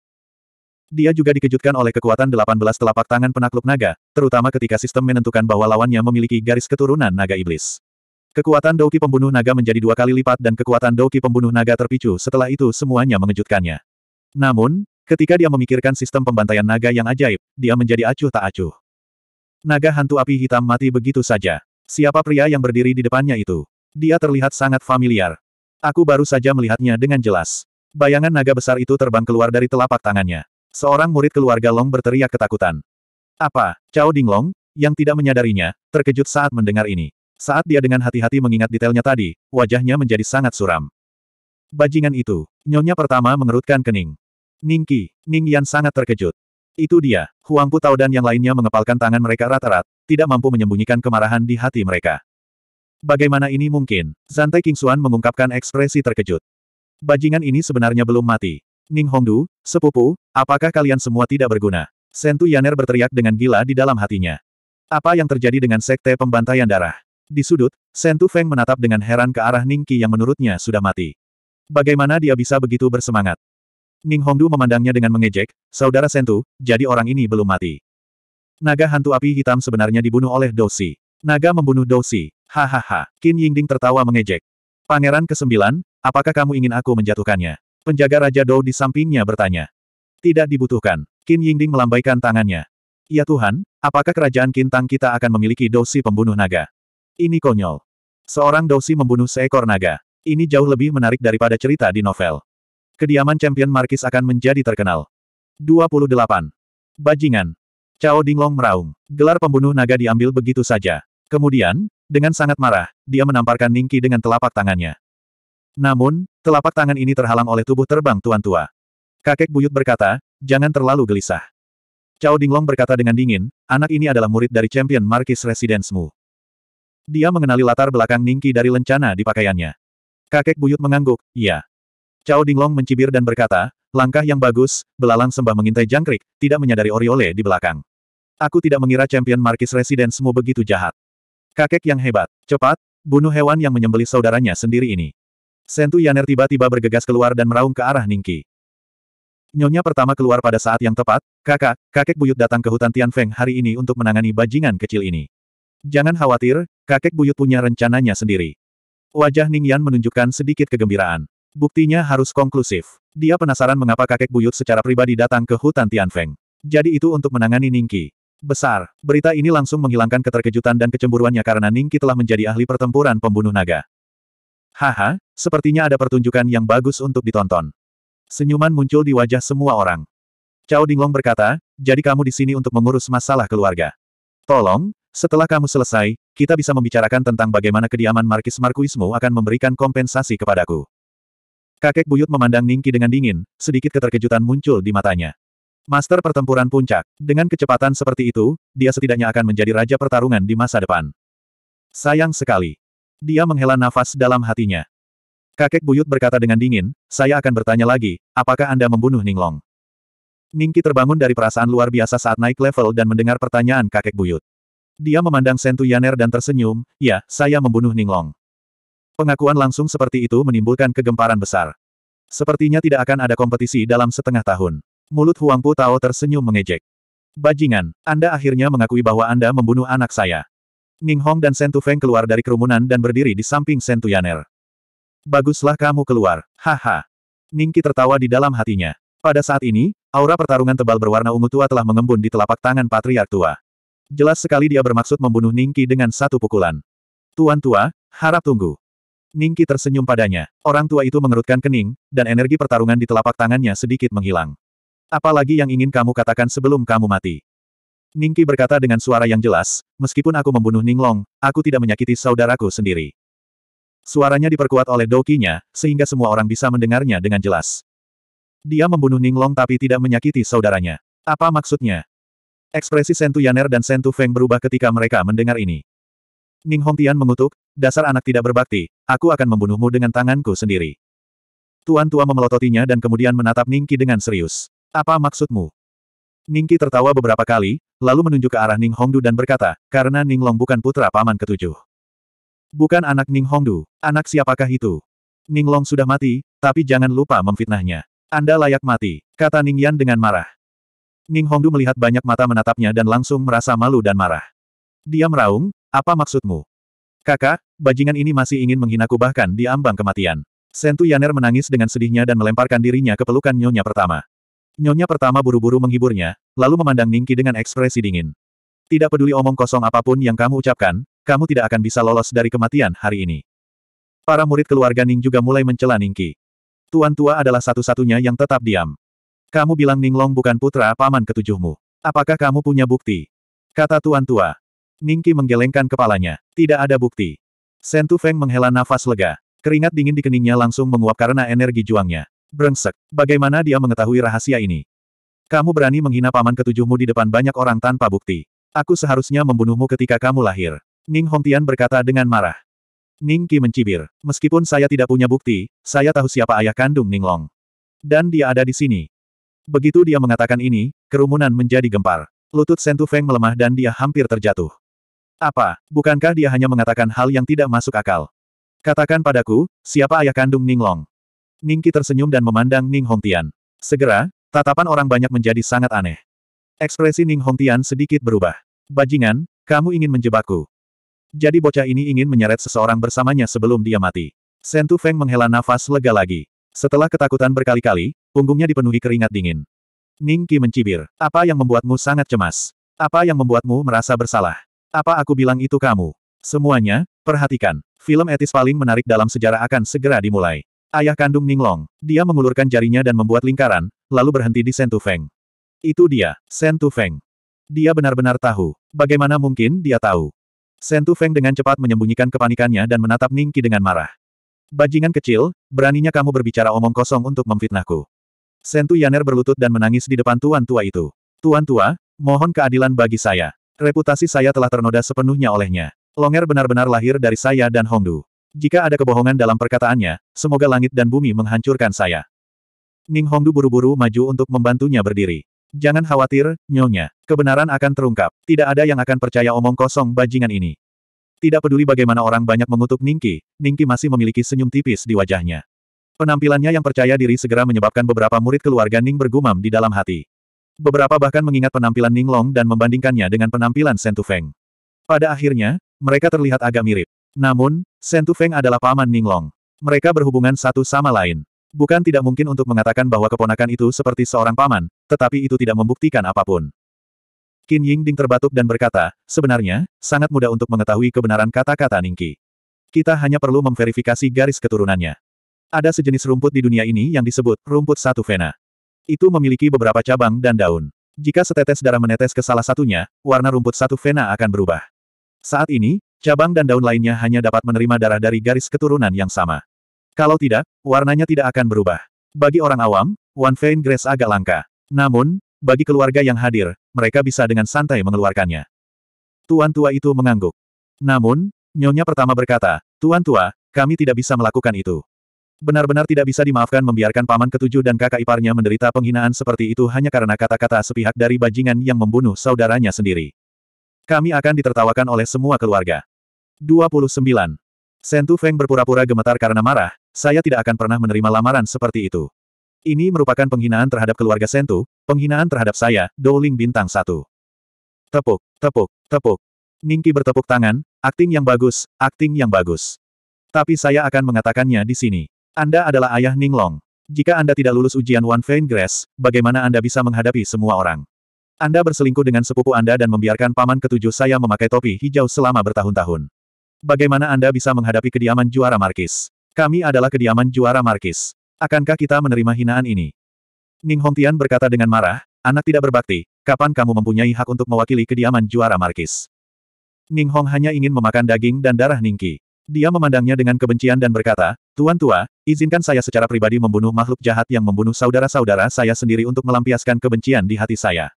Dia juga dikejutkan oleh kekuatan 18 telapak tangan penakluk naga, terutama ketika sistem menentukan bahwa lawannya memiliki garis keturunan naga iblis. Kekuatan Douki pembunuh naga menjadi dua kali lipat dan kekuatan Douki pembunuh naga terpicu setelah itu semuanya mengejutkannya. Namun, ketika dia memikirkan sistem pembantaian naga yang ajaib, dia menjadi acuh tak acuh. Naga hantu api hitam mati begitu saja. Siapa pria yang berdiri di depannya itu? Dia terlihat sangat familiar. Aku baru saja melihatnya dengan jelas. Bayangan naga besar itu terbang keluar dari telapak tangannya. Seorang murid keluarga Long berteriak ketakutan. Apa? Cao Dinglong, yang tidak menyadarinya, terkejut saat mendengar ini. Saat dia dengan hati-hati mengingat detailnya tadi, wajahnya menjadi sangat suram. Bajingan itu, nyonya pertama mengerutkan kening. Ningki, Ning Yan sangat terkejut. Itu dia, Huang Tao dan yang lainnya mengepalkan tangan mereka rata-rat, tidak mampu menyembunyikan kemarahan di hati mereka. Bagaimana ini mungkin? Zantai Kingsuan mengungkapkan ekspresi terkejut. Bajingan ini sebenarnya belum mati. Ning Hongdu, sepupu, apakah kalian semua tidak berguna? Sentu Yaner berteriak dengan gila di dalam hatinya. Apa yang terjadi dengan sekte pembantaian darah? Di sudut, Sentu Feng menatap dengan heran ke arah Ningki yang menurutnya sudah mati. Bagaimana dia bisa begitu bersemangat? Ning Hongdu memandangnya dengan mengejek, saudara Sentu, jadi orang ini belum mati. Naga hantu api hitam sebenarnya dibunuh oleh Dosi. Naga membunuh Dosi. Hahaha. Qin Yingding tertawa mengejek. Pangeran ke-9, apakah kamu ingin aku menjatuhkannya? Penjaga Raja Dou di sampingnya bertanya. Tidak dibutuhkan. Qin Yingding melambaikan tangannya. Ya Tuhan, apakah kerajaan Kintang kita akan memiliki dosi pembunuh naga? Ini konyol. Seorang dosi membunuh seekor naga. Ini jauh lebih menarik daripada cerita di novel. Kediaman champion Markis akan menjadi terkenal. 28. Bajingan. Cao Dinglong meraung. Gelar pembunuh naga diambil begitu saja. Kemudian, dengan sangat marah, dia menamparkan Ningki dengan telapak tangannya. Namun, telapak tangan ini terhalang oleh tubuh terbang tuan tua. Kakek buyut berkata, jangan terlalu gelisah. Cao Dinglong berkata dengan dingin, anak ini adalah murid dari champion Markis Residence-mu. Dia mengenali latar belakang Ningki dari lencana di pakaiannya. Kakek buyut mengangguk, iya. Cao Dinglong mencibir dan berkata, langkah yang bagus, belalang sembah mengintai jangkrik, tidak menyadari Oriole di belakang. Aku tidak mengira champion Markis Residence-mu begitu jahat. Kakek yang hebat, cepat, bunuh hewan yang menyembelih saudaranya sendiri ini. Sentu Yaner tiba-tiba bergegas keluar dan meraung ke arah Ningki. Nyonya pertama keluar pada saat yang tepat, kakak, kakek buyut datang ke hutan Tianfeng hari ini untuk menangani bajingan kecil ini. Jangan khawatir, kakek buyut punya rencananya sendiri. Wajah Ning Yan menunjukkan sedikit kegembiraan. Buktinya harus konklusif. Dia penasaran mengapa kakek buyut secara pribadi datang ke hutan Tianfeng. Jadi itu untuk menangani Ningki. Besar, berita ini langsung menghilangkan keterkejutan dan kecemburuannya karena Ningki telah menjadi ahli pertempuran pembunuh naga. Haha, sepertinya ada pertunjukan yang bagus untuk ditonton. Senyuman muncul di wajah semua orang. Cao Dinglong berkata, jadi kamu di sini untuk mengurus masalah keluarga. Tolong, setelah kamu selesai, kita bisa membicarakan tentang bagaimana kediaman Markis Markuismu akan memberikan kompensasi kepadaku. Kakek buyut memandang Ningki dengan dingin, sedikit keterkejutan muncul di matanya. Master pertempuran puncak. Dengan kecepatan seperti itu, dia setidaknya akan menjadi raja pertarungan di masa depan. Sayang sekali. Dia menghela nafas dalam hatinya. Kakek buyut berkata dengan dingin, saya akan bertanya lagi, apakah Anda membunuh Ninglong? Ningki terbangun dari perasaan luar biasa saat naik level dan mendengar pertanyaan kakek buyut. Dia memandang Sentu Yaner dan tersenyum, ya, saya membunuh Ninglong. Pengakuan langsung seperti itu menimbulkan kegemparan besar. Sepertinya tidak akan ada kompetisi dalam setengah tahun. Mulut Huang Pu Tao tersenyum mengejek. Bajingan, Anda akhirnya mengakui bahwa Anda membunuh anak saya. Ning Hong dan Sentu Feng keluar dari kerumunan dan berdiri di samping Sentu Yaner. Baguslah kamu keluar, haha. Ningki tertawa di dalam hatinya. Pada saat ini, aura pertarungan tebal berwarna ungu tua telah mengembun di telapak tangan patriark tua. Jelas sekali dia bermaksud membunuh Ningki dengan satu pukulan. Tuan tua, harap tunggu. Ningki tersenyum padanya. Orang tua itu mengerutkan kening, dan energi pertarungan di telapak tangannya sedikit menghilang. Apalagi yang ingin kamu katakan sebelum kamu mati? Ningki berkata dengan suara yang jelas, meskipun aku membunuh Ninglong, aku tidak menyakiti saudaraku sendiri. Suaranya diperkuat oleh dokinya, sehingga semua orang bisa mendengarnya dengan jelas. Dia membunuh Ninglong tapi tidak menyakiti saudaranya. Apa maksudnya? Ekspresi Sentu Yaner dan Sentu Feng berubah ketika mereka mendengar ini. Ning Hong Tian mengutuk, dasar anak tidak berbakti, aku akan membunuhmu dengan tanganku sendiri. Tuan tua memelototinya dan kemudian menatap Ning Qi dengan serius. Apa maksudmu? Ning Qi tertawa beberapa kali, lalu menunjuk ke arah Ning Hongdu dan berkata, karena Ning Long bukan putra paman ketujuh. Bukan anak Ning Hongdu, anak siapakah itu? Ning Long sudah mati, tapi jangan lupa memfitnahnya. Anda layak mati, kata Ning Yan dengan marah. Ning Hongdu melihat banyak mata menatapnya dan langsung merasa malu dan marah. Dia meraung, apa maksudmu? Kakak, bajingan ini masih ingin menghinaku bahkan di ambang kematian. Sentu Yaner menangis dengan sedihnya dan melemparkan dirinya ke pelukan Nyonya pertama. Nyonya pertama buru-buru menghiburnya, lalu memandang Ningki dengan ekspresi dingin. Tidak peduli omong kosong apapun yang kamu ucapkan, kamu tidak akan bisa lolos dari kematian hari ini. Para murid keluarga Ning juga mulai mencela Ningki. Tuan tua adalah satu-satunya yang tetap diam. Kamu bilang Ninglong bukan putra paman ketujuhmu. Apakah kamu punya bukti? Kata tuan tua. Ningki menggelengkan kepalanya. Tidak ada bukti. Tu Feng menghela nafas lega. Keringat dingin di keningnya langsung menguap karena energi juangnya. Brengsek, bagaimana dia mengetahui rahasia ini? Kamu berani menghina paman ketujuhmu di depan banyak orang tanpa bukti. Aku seharusnya membunuhmu ketika kamu lahir. Ning Hongtian berkata dengan marah. Ning Qi mencibir. Meskipun saya tidak punya bukti, saya tahu siapa ayah kandung Ning Long. Dan dia ada di sini. Begitu dia mengatakan ini, kerumunan menjadi gempar. Lutut Sentu Feng melemah dan dia hampir terjatuh. Apa, bukankah dia hanya mengatakan hal yang tidak masuk akal? Katakan padaku, siapa ayah kandung Ning Long? Ning Ningki tersenyum dan memandang Ning Hongtian. Segera, tatapan orang banyak menjadi sangat aneh. Ekspresi Ning Hongtian sedikit berubah. Bajingan, kamu ingin menjebakku. Jadi bocah ini ingin menyeret seseorang bersamanya sebelum dia mati. Shen Tu Feng menghela nafas lega lagi. Setelah ketakutan berkali-kali, punggungnya dipenuhi keringat dingin. Ning Qi mencibir. Apa yang membuatmu sangat cemas? Apa yang membuatmu merasa bersalah? Apa aku bilang itu kamu? Semuanya, perhatikan. Film etis paling menarik dalam sejarah akan segera dimulai. Ayah kandung Ninglong. Dia mengulurkan jarinya dan membuat lingkaran, lalu berhenti di Sentu Feng. Itu dia, Sentu Feng. Dia benar-benar tahu. Bagaimana mungkin dia tahu? Sentu Feng dengan cepat menyembunyikan kepanikannya dan menatap Ningki dengan marah. Bajingan kecil, beraninya kamu berbicara omong kosong untuk memfitnahku. Sentu Yaner berlutut dan menangis di depan tuan tua itu. Tuan tua, mohon keadilan bagi saya. Reputasi saya telah ternoda sepenuhnya olehnya. Longer benar-benar lahir dari saya dan Hongdu. Jika ada kebohongan dalam perkataannya, semoga langit dan bumi menghancurkan saya. Ning Hongdu buru-buru maju untuk membantunya berdiri. Jangan khawatir, nyonya. Kebenaran akan terungkap. Tidak ada yang akan percaya omong kosong bajingan ini. Tidak peduli bagaimana orang banyak mengutuk Ningki, Ningki masih memiliki senyum tipis di wajahnya. Penampilannya yang percaya diri segera menyebabkan beberapa murid keluarga Ning bergumam di dalam hati. Beberapa bahkan mengingat penampilan Ninglong dan membandingkannya dengan penampilan Sentufeng. Pada akhirnya, mereka terlihat agak mirip. Namun, Sentufeng adalah paman Ninglong. Mereka berhubungan satu sama lain. Bukan tidak mungkin untuk mengatakan bahwa keponakan itu seperti seorang paman, tetapi itu tidak membuktikan apapun. Qin Yingding terbatuk dan berkata, sebenarnya, sangat mudah untuk mengetahui kebenaran kata-kata Ningqi. Kita hanya perlu memverifikasi garis keturunannya. Ada sejenis rumput di dunia ini yang disebut rumput satu vena. Itu memiliki beberapa cabang dan daun. Jika setetes darah menetes ke salah satunya, warna rumput satu vena akan berubah. Saat ini, cabang dan daun lainnya hanya dapat menerima darah dari garis keturunan yang sama. Kalau tidak, warnanya tidak akan berubah. Bagi orang awam, One Vein Grace agak langka. Namun, bagi keluarga yang hadir, mereka bisa dengan santai mengeluarkannya. Tuan tua itu mengangguk. Namun, nyonya pertama berkata, Tuan tua, kami tidak bisa melakukan itu. Benar-benar tidak bisa dimaafkan membiarkan paman ketujuh dan kakak iparnya menderita penghinaan seperti itu hanya karena kata-kata sepihak dari bajingan yang membunuh saudaranya sendiri. Kami akan ditertawakan oleh semua keluarga. 29. Sentu Feng berpura-pura gemetar karena marah, saya tidak akan pernah menerima lamaran seperti itu. Ini merupakan penghinaan terhadap keluarga Sentu, penghinaan terhadap saya, Dowling Bintang Satu. Tepuk, tepuk, tepuk. Ningki bertepuk tangan, akting yang bagus, akting yang bagus. Tapi saya akan mengatakannya di sini. Anda adalah ayah Ninglong. Jika Anda tidak lulus ujian One Flame Grass, bagaimana Anda bisa menghadapi semua orang? Anda berselingkuh dengan sepupu Anda dan membiarkan paman ketujuh saya memakai topi hijau selama bertahun-tahun. Bagaimana Anda bisa menghadapi kediaman juara Markis? Kami adalah kediaman juara Markis. Akankah kita menerima hinaan ini? Ning Hongtian berkata dengan marah, anak tidak berbakti, kapan kamu mempunyai hak untuk mewakili kediaman juara Markis? Ning Hong hanya ingin memakan daging dan darah Ningki. Dia memandangnya dengan kebencian dan berkata, Tuan tua, Izinkan saya secara pribadi membunuh makhluk jahat yang membunuh saudara-saudara saya sendiri untuk melampiaskan kebencian di hati saya.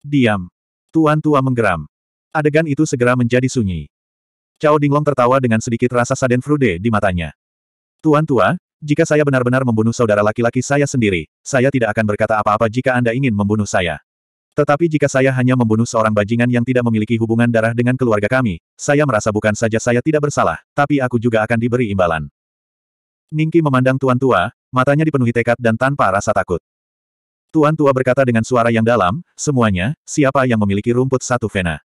Diam. Tuan tua menggeram. Adegan itu segera menjadi sunyi. Cao Dinglong tertawa dengan sedikit rasa saden frude di matanya. Tuan tua, jika saya benar-benar membunuh saudara laki-laki saya sendiri, saya tidak akan berkata apa-apa jika Anda ingin membunuh saya. Tetapi jika saya hanya membunuh seorang bajingan yang tidak memiliki hubungan darah dengan keluarga kami, saya merasa bukan saja saya tidak bersalah, tapi aku juga akan diberi imbalan. Ningki memandang tuan tua, matanya dipenuhi tekad dan tanpa rasa takut. Tuan tua berkata dengan suara yang dalam, semuanya, siapa yang memiliki rumput satu vena?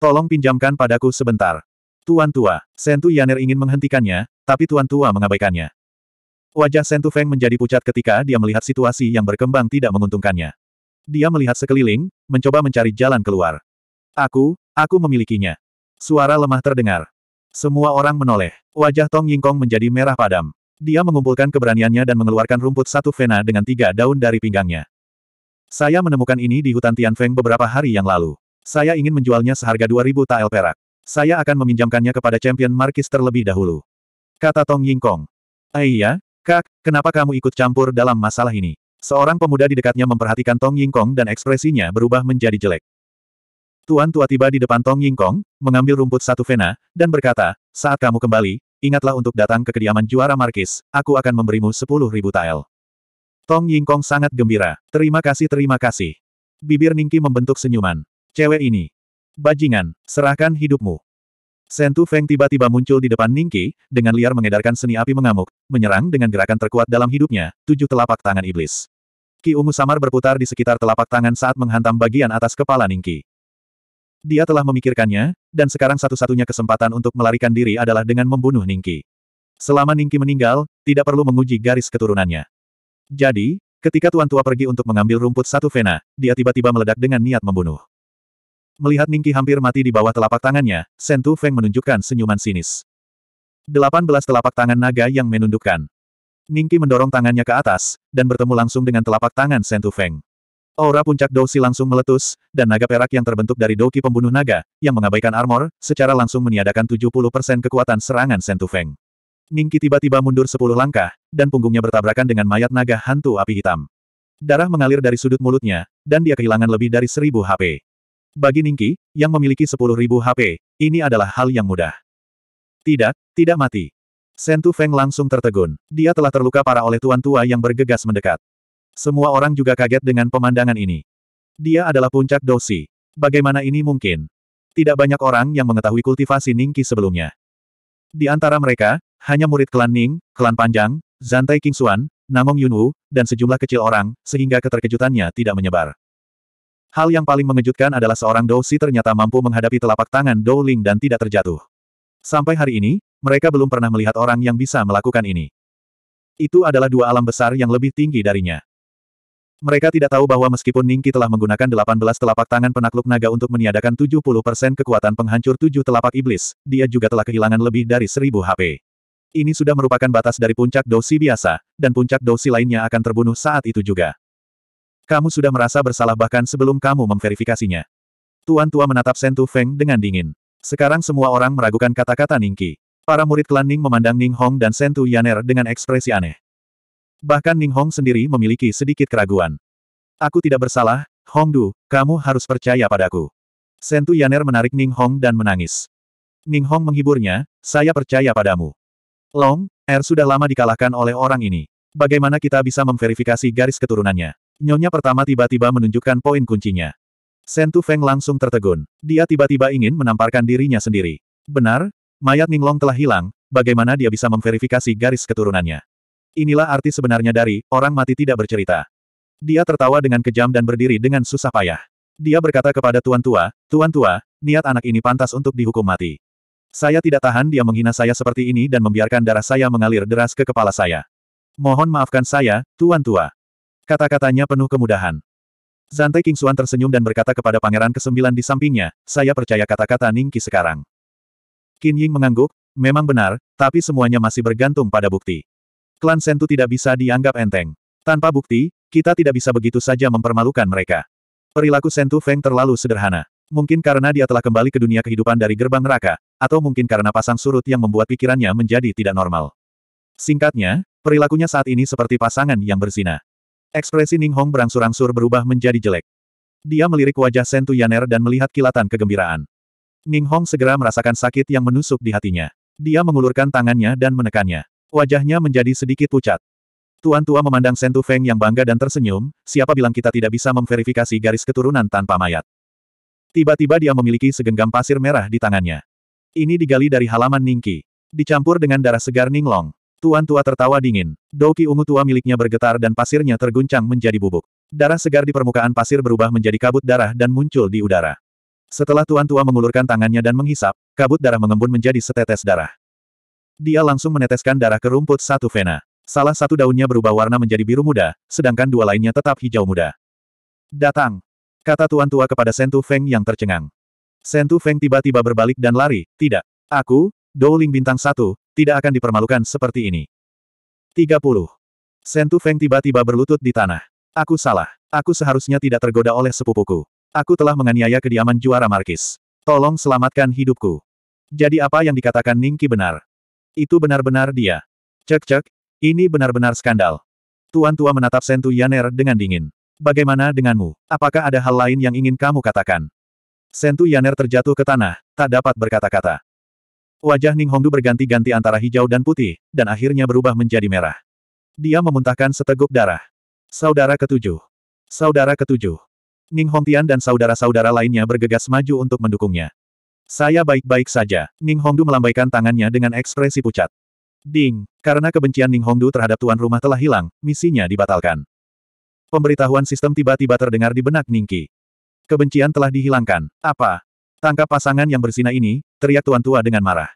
Tolong pinjamkan padaku sebentar. Tuan tua, Sentu Yaner ingin menghentikannya, tapi tuan tua mengabaikannya. Wajah Sentu Feng menjadi pucat ketika dia melihat situasi yang berkembang tidak menguntungkannya. Dia melihat sekeliling, mencoba mencari jalan keluar. Aku, aku memilikinya. Suara lemah terdengar. Semua orang menoleh. Wajah Tong Yingkong menjadi merah padam. Dia mengumpulkan keberaniannya dan mengeluarkan rumput satu vena dengan tiga daun dari pinggangnya. Saya menemukan ini di hutan Tianfeng beberapa hari yang lalu. Saya ingin menjualnya seharga 2000 tael perak. Saya akan meminjamkannya kepada champion Markis terlebih dahulu. Kata Tong Yingkong. Aiyah, eh, Kak, kenapa kamu ikut campur dalam masalah ini? Seorang pemuda di dekatnya memperhatikan Tong Yingkong dan ekspresinya berubah menjadi jelek. Tuan tua tiba di depan Tong Yingkong, mengambil rumput satu vena, dan berkata, saat kamu kembali, ingatlah untuk datang ke kediaman juara Markis, aku akan memberimu sepuluh ribu tael. Tong Yingkong sangat gembira. Terima kasih terima kasih. Bibir Ningki membentuk senyuman. Cewek ini. Bajingan, serahkan hidupmu. Sentu Feng tiba-tiba muncul di depan Ningki, dengan liar mengedarkan seni api mengamuk, menyerang dengan gerakan terkuat dalam hidupnya, tujuh telapak tangan iblis. Ki ungu samar berputar di sekitar telapak tangan saat menghantam bagian atas kepala Ningki. Dia telah memikirkannya, dan sekarang satu-satunya kesempatan untuk melarikan diri adalah dengan membunuh Ningki. Selama Ningki meninggal, tidak perlu menguji garis keturunannya. Jadi, ketika Tuan Tua pergi untuk mengambil rumput satu vena, dia tiba-tiba meledak dengan niat membunuh. Melihat Ningki hampir mati di bawah telapak tangannya, Sentu Feng menunjukkan senyuman sinis. Delapan belas telapak tangan naga yang menundukkan. Ningki mendorong tangannya ke atas, dan bertemu langsung dengan telapak tangan Sentu Feng. Aura puncak Dosi langsung meletus, dan naga perak yang terbentuk dari Doki pembunuh naga, yang mengabaikan armor, secara langsung meniadakan 70% kekuatan serangan Feng. Ningki tiba-tiba mundur 10 langkah, dan punggungnya bertabrakan dengan mayat naga hantu api hitam. Darah mengalir dari sudut mulutnya, dan dia kehilangan lebih dari 1000 HP. Bagi Ningki, yang memiliki 10.000 HP, ini adalah hal yang mudah. Tidak, tidak mati. Sentu Feng langsung tertegun. Dia telah terluka parah oleh tuan tua yang bergegas mendekat. Semua orang juga kaget dengan pemandangan ini. Dia adalah puncak dosi. Bagaimana ini mungkin? Tidak banyak orang yang mengetahui kultivasi Ningki sebelumnya. Di antara mereka, hanya murid klan Ning, klan Panjang, Zantai King Kingsuan, Namong Yunwu, dan sejumlah kecil orang, sehingga keterkejutannya tidak menyebar. Hal yang paling mengejutkan adalah seorang Dou ternyata mampu menghadapi telapak tangan Dou Ling dan tidak terjatuh. Sampai hari ini, mereka belum pernah melihat orang yang bisa melakukan ini. Itu adalah dua alam besar yang lebih tinggi darinya. Mereka tidak tahu bahwa meskipun Ningki telah menggunakan 18 telapak tangan penakluk naga untuk meniadakan 70% kekuatan penghancur tujuh telapak iblis, dia juga telah kehilangan lebih dari 1000 HP. Ini sudah merupakan batas dari puncak dosi biasa, dan puncak dosi lainnya akan terbunuh saat itu juga. Kamu sudah merasa bersalah bahkan sebelum kamu memverifikasinya. Tuan tua menatap Sentu Feng dengan dingin. Sekarang semua orang meragukan kata-kata Ningki. Para murid klan Ning memandang Ning Hong dan Sentu Yaner dengan ekspresi aneh. Bahkan Ning Hong sendiri memiliki sedikit keraguan. Aku tidak bersalah, Hong Du, kamu harus percaya padaku. Sentu Yaner menarik Ning Hong dan menangis. Ning Hong menghiburnya, saya percaya padamu. Long, Er sudah lama dikalahkan oleh orang ini. Bagaimana kita bisa memverifikasi garis keturunannya? Nyonya pertama tiba-tiba menunjukkan poin kuncinya. Sentu Feng langsung tertegun. Dia tiba-tiba ingin menamparkan dirinya sendiri. Benar, mayat Ning Long telah hilang, bagaimana dia bisa memverifikasi garis keturunannya? Inilah arti sebenarnya dari, orang mati tidak bercerita. Dia tertawa dengan kejam dan berdiri dengan susah payah. Dia berkata kepada Tuan Tua, Tuan Tua, niat anak ini pantas untuk dihukum mati. Saya tidak tahan dia menghina saya seperti ini dan membiarkan darah saya mengalir deras ke kepala saya. Mohon maafkan saya, Tuan Tua. Kata-katanya penuh kemudahan. Zante King Xuan tersenyum dan berkata kepada pangeran kesembilan di sampingnya, saya percaya kata-kata Ningki sekarang. Qin Ying mengangguk, memang benar, tapi semuanya masih bergantung pada bukti. Klan Sentu tidak bisa dianggap enteng. Tanpa bukti, kita tidak bisa begitu saja mempermalukan mereka. Perilaku Sentu Feng terlalu sederhana. Mungkin karena dia telah kembali ke dunia kehidupan dari gerbang neraka, atau mungkin karena pasang surut yang membuat pikirannya menjadi tidak normal. Singkatnya, perilakunya saat ini seperti pasangan yang berzina. Ekspresi Ning Hong berangsur-angsur berubah menjadi jelek. Dia melirik wajah Sentu Yaner dan melihat kilatan kegembiraan. Ning Hong segera merasakan sakit yang menusuk di hatinya. Dia mengulurkan tangannya dan menekannya. Wajahnya menjadi sedikit pucat. Tuan tua memandang Sentu Feng yang bangga dan tersenyum, siapa bilang kita tidak bisa memverifikasi garis keturunan tanpa mayat. Tiba-tiba dia memiliki segenggam pasir merah di tangannya. Ini digali dari halaman Ningki. Dicampur dengan darah segar Ninglong. Tuan tua tertawa dingin. Doki ungu tua miliknya bergetar dan pasirnya terguncang menjadi bubuk. Darah segar di permukaan pasir berubah menjadi kabut darah dan muncul di udara. Setelah tuan tua mengulurkan tangannya dan menghisap, kabut darah mengembun menjadi setetes darah. Dia langsung meneteskan darah ke rumput satu vena. Salah satu daunnya berubah warna menjadi biru muda, sedangkan dua lainnya tetap hijau muda. Datang! Kata Tuan Tua kepada Sentu Feng yang tercengang. Sentu Feng tiba-tiba berbalik dan lari, tidak. Aku, Douling Bintang Satu, tidak akan dipermalukan seperti ini. 30. Sentu Feng tiba-tiba berlutut di tanah. Aku salah. Aku seharusnya tidak tergoda oleh sepupuku. Aku telah menganiaya kediaman juara Markis. Tolong selamatkan hidupku. Jadi apa yang dikatakan Ningki benar? Itu benar-benar dia. Cek-cek, ini benar-benar skandal. Tuan tua menatap Sentu Yaner dengan dingin. Bagaimana denganmu? Apakah ada hal lain yang ingin kamu katakan? Sentu Yaner terjatuh ke tanah, tak dapat berkata-kata. Wajah Ning Hongdu berganti-ganti antara hijau dan putih, dan akhirnya berubah menjadi merah. Dia memuntahkan seteguk darah. Saudara ketujuh. Saudara ketujuh. Ning Hongtian dan saudara-saudara lainnya bergegas maju untuk mendukungnya. Saya baik-baik saja. Ning Hongdu melambaikan tangannya dengan ekspresi pucat. Ding, karena kebencian Ning Hongdu terhadap tuan rumah telah hilang, misinya dibatalkan. Pemberitahuan sistem tiba-tiba terdengar di benak Ningki. Kebencian telah dihilangkan. Apa? Tangkap pasangan yang bersina ini, teriak tuan tua dengan marah.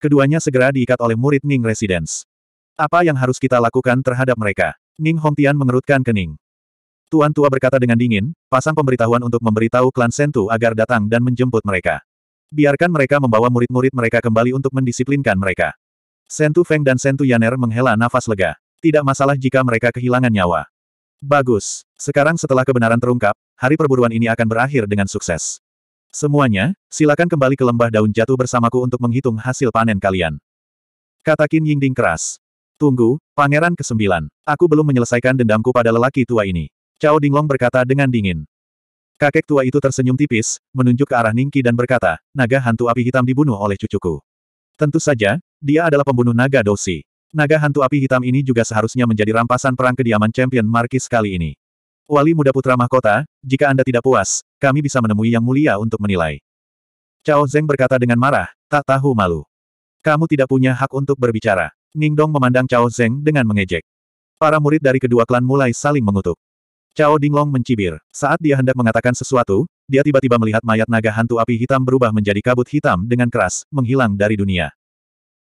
Keduanya segera diikat oleh murid Ning Residence. Apa yang harus kita lakukan terhadap mereka? Ning Hongtian mengerutkan kening. Tuan tua berkata dengan dingin, pasang pemberitahuan untuk memberitahu klan Sentu agar datang dan menjemput mereka. Biarkan mereka membawa murid-murid mereka kembali untuk mendisiplinkan mereka. Sentu Feng dan Sentu Yaner menghela nafas lega. Tidak masalah jika mereka kehilangan nyawa. Bagus. Sekarang setelah kebenaran terungkap, hari perburuan ini akan berakhir dengan sukses. Semuanya, silakan kembali ke lembah daun jatuh bersamaku untuk menghitung hasil panen kalian. Kata Qin Yingding keras. Tunggu, Pangeran ke-9. Aku belum menyelesaikan dendamku pada lelaki tua ini. Cao Dinglong berkata dengan dingin. Kakek tua itu tersenyum tipis, menunjuk ke arah Ningki dan berkata, naga hantu api hitam dibunuh oleh cucuku. Tentu saja, dia adalah pembunuh naga dosi. Naga hantu api hitam ini juga seharusnya menjadi rampasan perang kediaman champion Markis kali ini. Wali muda putra mahkota, jika Anda tidak puas, kami bisa menemui yang mulia untuk menilai. Cao Zeng berkata dengan marah, tak tahu malu. Kamu tidak punya hak untuk berbicara. Ning Dong memandang Cao Zeng dengan mengejek. Para murid dari kedua klan mulai saling mengutuk. Cao Dinglong mencibir. Saat dia hendak mengatakan sesuatu, dia tiba-tiba melihat mayat naga hantu api hitam berubah menjadi kabut hitam dengan keras, menghilang dari dunia.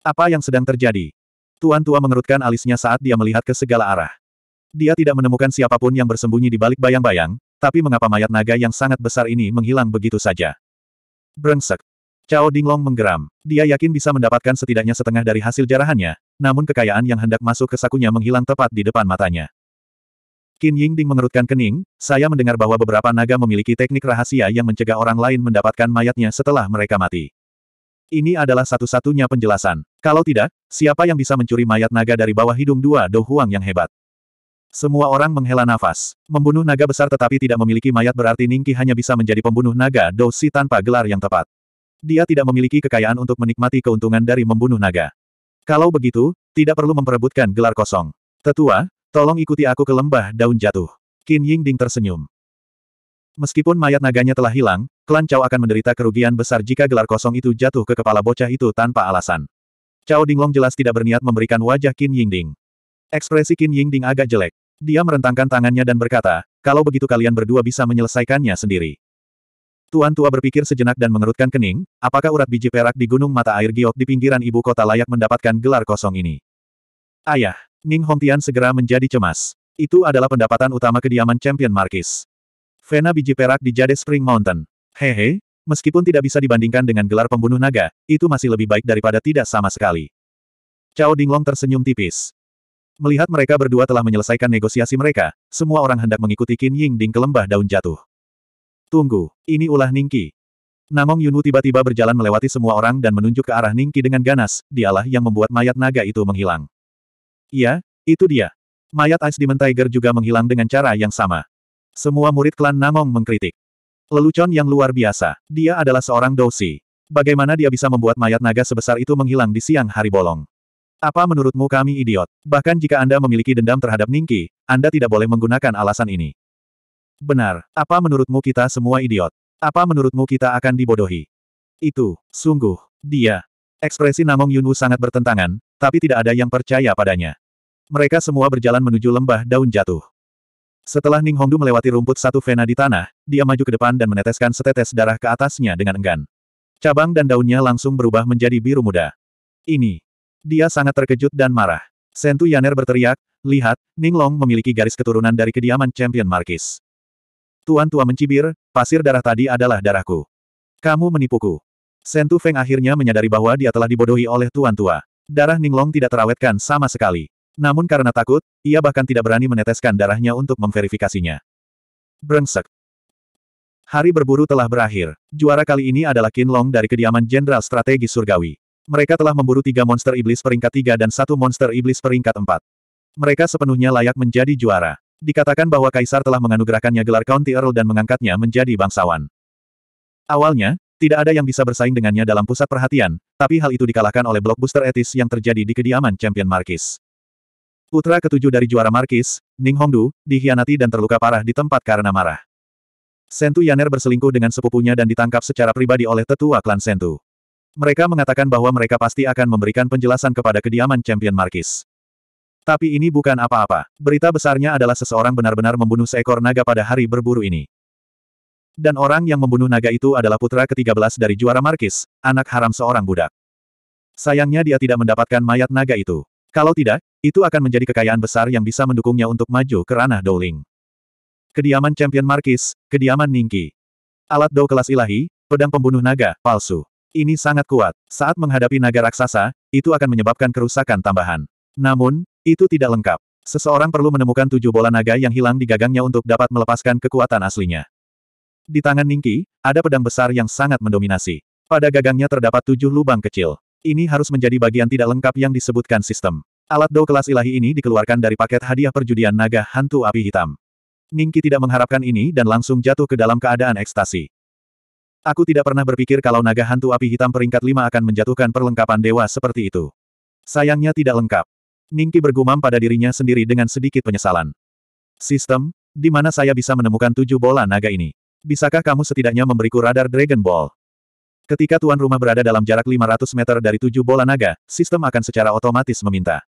Apa yang sedang terjadi? Tuan tua mengerutkan alisnya saat dia melihat ke segala arah. Dia tidak menemukan siapapun yang bersembunyi di balik bayang-bayang, tapi mengapa mayat naga yang sangat besar ini menghilang begitu saja? Brengsek. Cao Dinglong menggeram. Dia yakin bisa mendapatkan setidaknya setengah dari hasil jarahannya, namun kekayaan yang hendak masuk ke sakunya menghilang tepat di depan matanya. Qin Yingding mengerutkan kening, saya mendengar bahwa beberapa naga memiliki teknik rahasia yang mencegah orang lain mendapatkan mayatnya setelah mereka mati. Ini adalah satu-satunya penjelasan. Kalau tidak, siapa yang bisa mencuri mayat naga dari bawah hidung dua dohuang yang hebat? Semua orang menghela nafas. Membunuh naga besar tetapi tidak memiliki mayat berarti Ningki hanya bisa menjadi pembunuh naga dosi tanpa gelar yang tepat. Dia tidak memiliki kekayaan untuk menikmati keuntungan dari membunuh naga. Kalau begitu, tidak perlu memperebutkan gelar kosong. Tetua, Tolong ikuti aku ke lembah daun jatuh. Qin Yingding tersenyum. Meskipun mayat naganya telah hilang, klan Cao akan menderita kerugian besar jika gelar kosong itu jatuh ke kepala bocah itu tanpa alasan. Cao Dinglong jelas tidak berniat memberikan wajah Qin Yingding. Ekspresi Qin Yingding agak jelek. Dia merentangkan tangannya dan berkata, kalau begitu kalian berdua bisa menyelesaikannya sendiri. Tuan tua berpikir sejenak dan mengerutkan kening, apakah urat biji perak di gunung mata air giok di pinggiran ibu kota layak mendapatkan gelar kosong ini? Ayah, Ning Hongtian segera menjadi cemas. Itu adalah pendapatan utama kediaman Champion Markis. Vena biji perak di Jade Spring Mountain. Hehe, meskipun tidak bisa dibandingkan dengan gelar pembunuh naga, itu masih lebih baik daripada tidak sama sekali. Cao Dinglong tersenyum tipis. Melihat mereka berdua telah menyelesaikan negosiasi mereka, semua orang hendak mengikuti Qin Ying Ding ke lembah daun jatuh. Tunggu, ini ulah Ningki. Namong Yunwu tiba-tiba berjalan melewati semua orang dan menunjuk ke arah Ningki dengan ganas, dialah yang membuat mayat naga itu menghilang. Iya, itu dia. Mayat Ice Demon Tiger juga menghilang dengan cara yang sama. Semua murid klan Nangong mengkritik. Lelucon yang luar biasa. Dia adalah seorang dosi. Bagaimana dia bisa membuat mayat naga sebesar itu menghilang di siang hari bolong? Apa menurutmu kami idiot? Bahkan jika Anda memiliki dendam terhadap Ningki, Anda tidak boleh menggunakan alasan ini. Benar, apa menurutmu kita semua idiot? Apa menurutmu kita akan dibodohi? Itu, sungguh, dia. Ekspresi Namong Yunwu sangat bertentangan, tapi tidak ada yang percaya padanya. Mereka semua berjalan menuju lembah daun jatuh. Setelah Ning Hongdu melewati rumput satu vena di tanah, dia maju ke depan dan meneteskan setetes darah ke atasnya dengan enggan. Cabang dan daunnya langsung berubah menjadi biru muda. Ini. Dia sangat terkejut dan marah. Sentu Yaner berteriak, lihat, Ning Long memiliki garis keturunan dari kediaman Champion Markis. Tuan tua mencibir, pasir darah tadi adalah darahku. Kamu menipuku. Sentu Feng akhirnya menyadari bahwa dia telah dibodohi oleh tuan tua. Darah Ning Long tidak terawetkan sama sekali. Namun karena takut, ia bahkan tidak berani meneteskan darahnya untuk memverifikasinya. Brengsek. Hari berburu telah berakhir. Juara kali ini adalah Long dari kediaman Jenderal Strategi Surgawi. Mereka telah memburu tiga monster iblis peringkat tiga dan satu monster iblis peringkat empat. Mereka sepenuhnya layak menjadi juara. Dikatakan bahwa Kaisar telah menganugerahkannya gelar County Earl dan mengangkatnya menjadi bangsawan. Awalnya, tidak ada yang bisa bersaing dengannya dalam pusat perhatian, tapi hal itu dikalahkan oleh blockbuster etis yang terjadi di kediaman Champion Marquis. Putra ketujuh dari juara Markis, Ning Hongdu, dihianati dan terluka parah di tempat karena marah. Sentu Yaner berselingkuh dengan sepupunya dan ditangkap secara pribadi oleh tetua klan Sentu. Mereka mengatakan bahwa mereka pasti akan memberikan penjelasan kepada kediaman Champion Markis. Tapi ini bukan apa-apa. Berita besarnya adalah seseorang benar-benar membunuh seekor naga pada hari berburu ini. Dan orang yang membunuh naga itu adalah putra ke-13 dari juara Markis, anak haram seorang budak. Sayangnya dia tidak mendapatkan mayat naga itu. Kalau tidak, itu akan menjadi kekayaan besar yang bisa mendukungnya untuk maju ke ranah Dowling. Kediaman Champion Markis, kediaman Ningki. Alat Dou kelas ilahi, pedang pembunuh naga, palsu. Ini sangat kuat. Saat menghadapi naga raksasa, itu akan menyebabkan kerusakan tambahan. Namun, itu tidak lengkap. Seseorang perlu menemukan tujuh bola naga yang hilang di gagangnya untuk dapat melepaskan kekuatan aslinya. Di tangan Ningki, ada pedang besar yang sangat mendominasi. Pada gagangnya terdapat tujuh lubang kecil. Ini harus menjadi bagian tidak lengkap yang disebutkan sistem. Alat Dou kelas ilahi ini dikeluarkan dari paket hadiah perjudian naga hantu api hitam. Ningki tidak mengharapkan ini dan langsung jatuh ke dalam keadaan ekstasi. Aku tidak pernah berpikir kalau naga hantu api hitam peringkat 5 akan menjatuhkan perlengkapan dewa seperti itu. Sayangnya tidak lengkap. Ningki bergumam pada dirinya sendiri dengan sedikit penyesalan. Sistem, di mana saya bisa menemukan tujuh bola naga ini? Bisakah kamu setidaknya memberiku radar Dragon Ball? Ketika tuan rumah berada dalam jarak 500 meter dari tujuh bola naga, sistem akan secara otomatis meminta.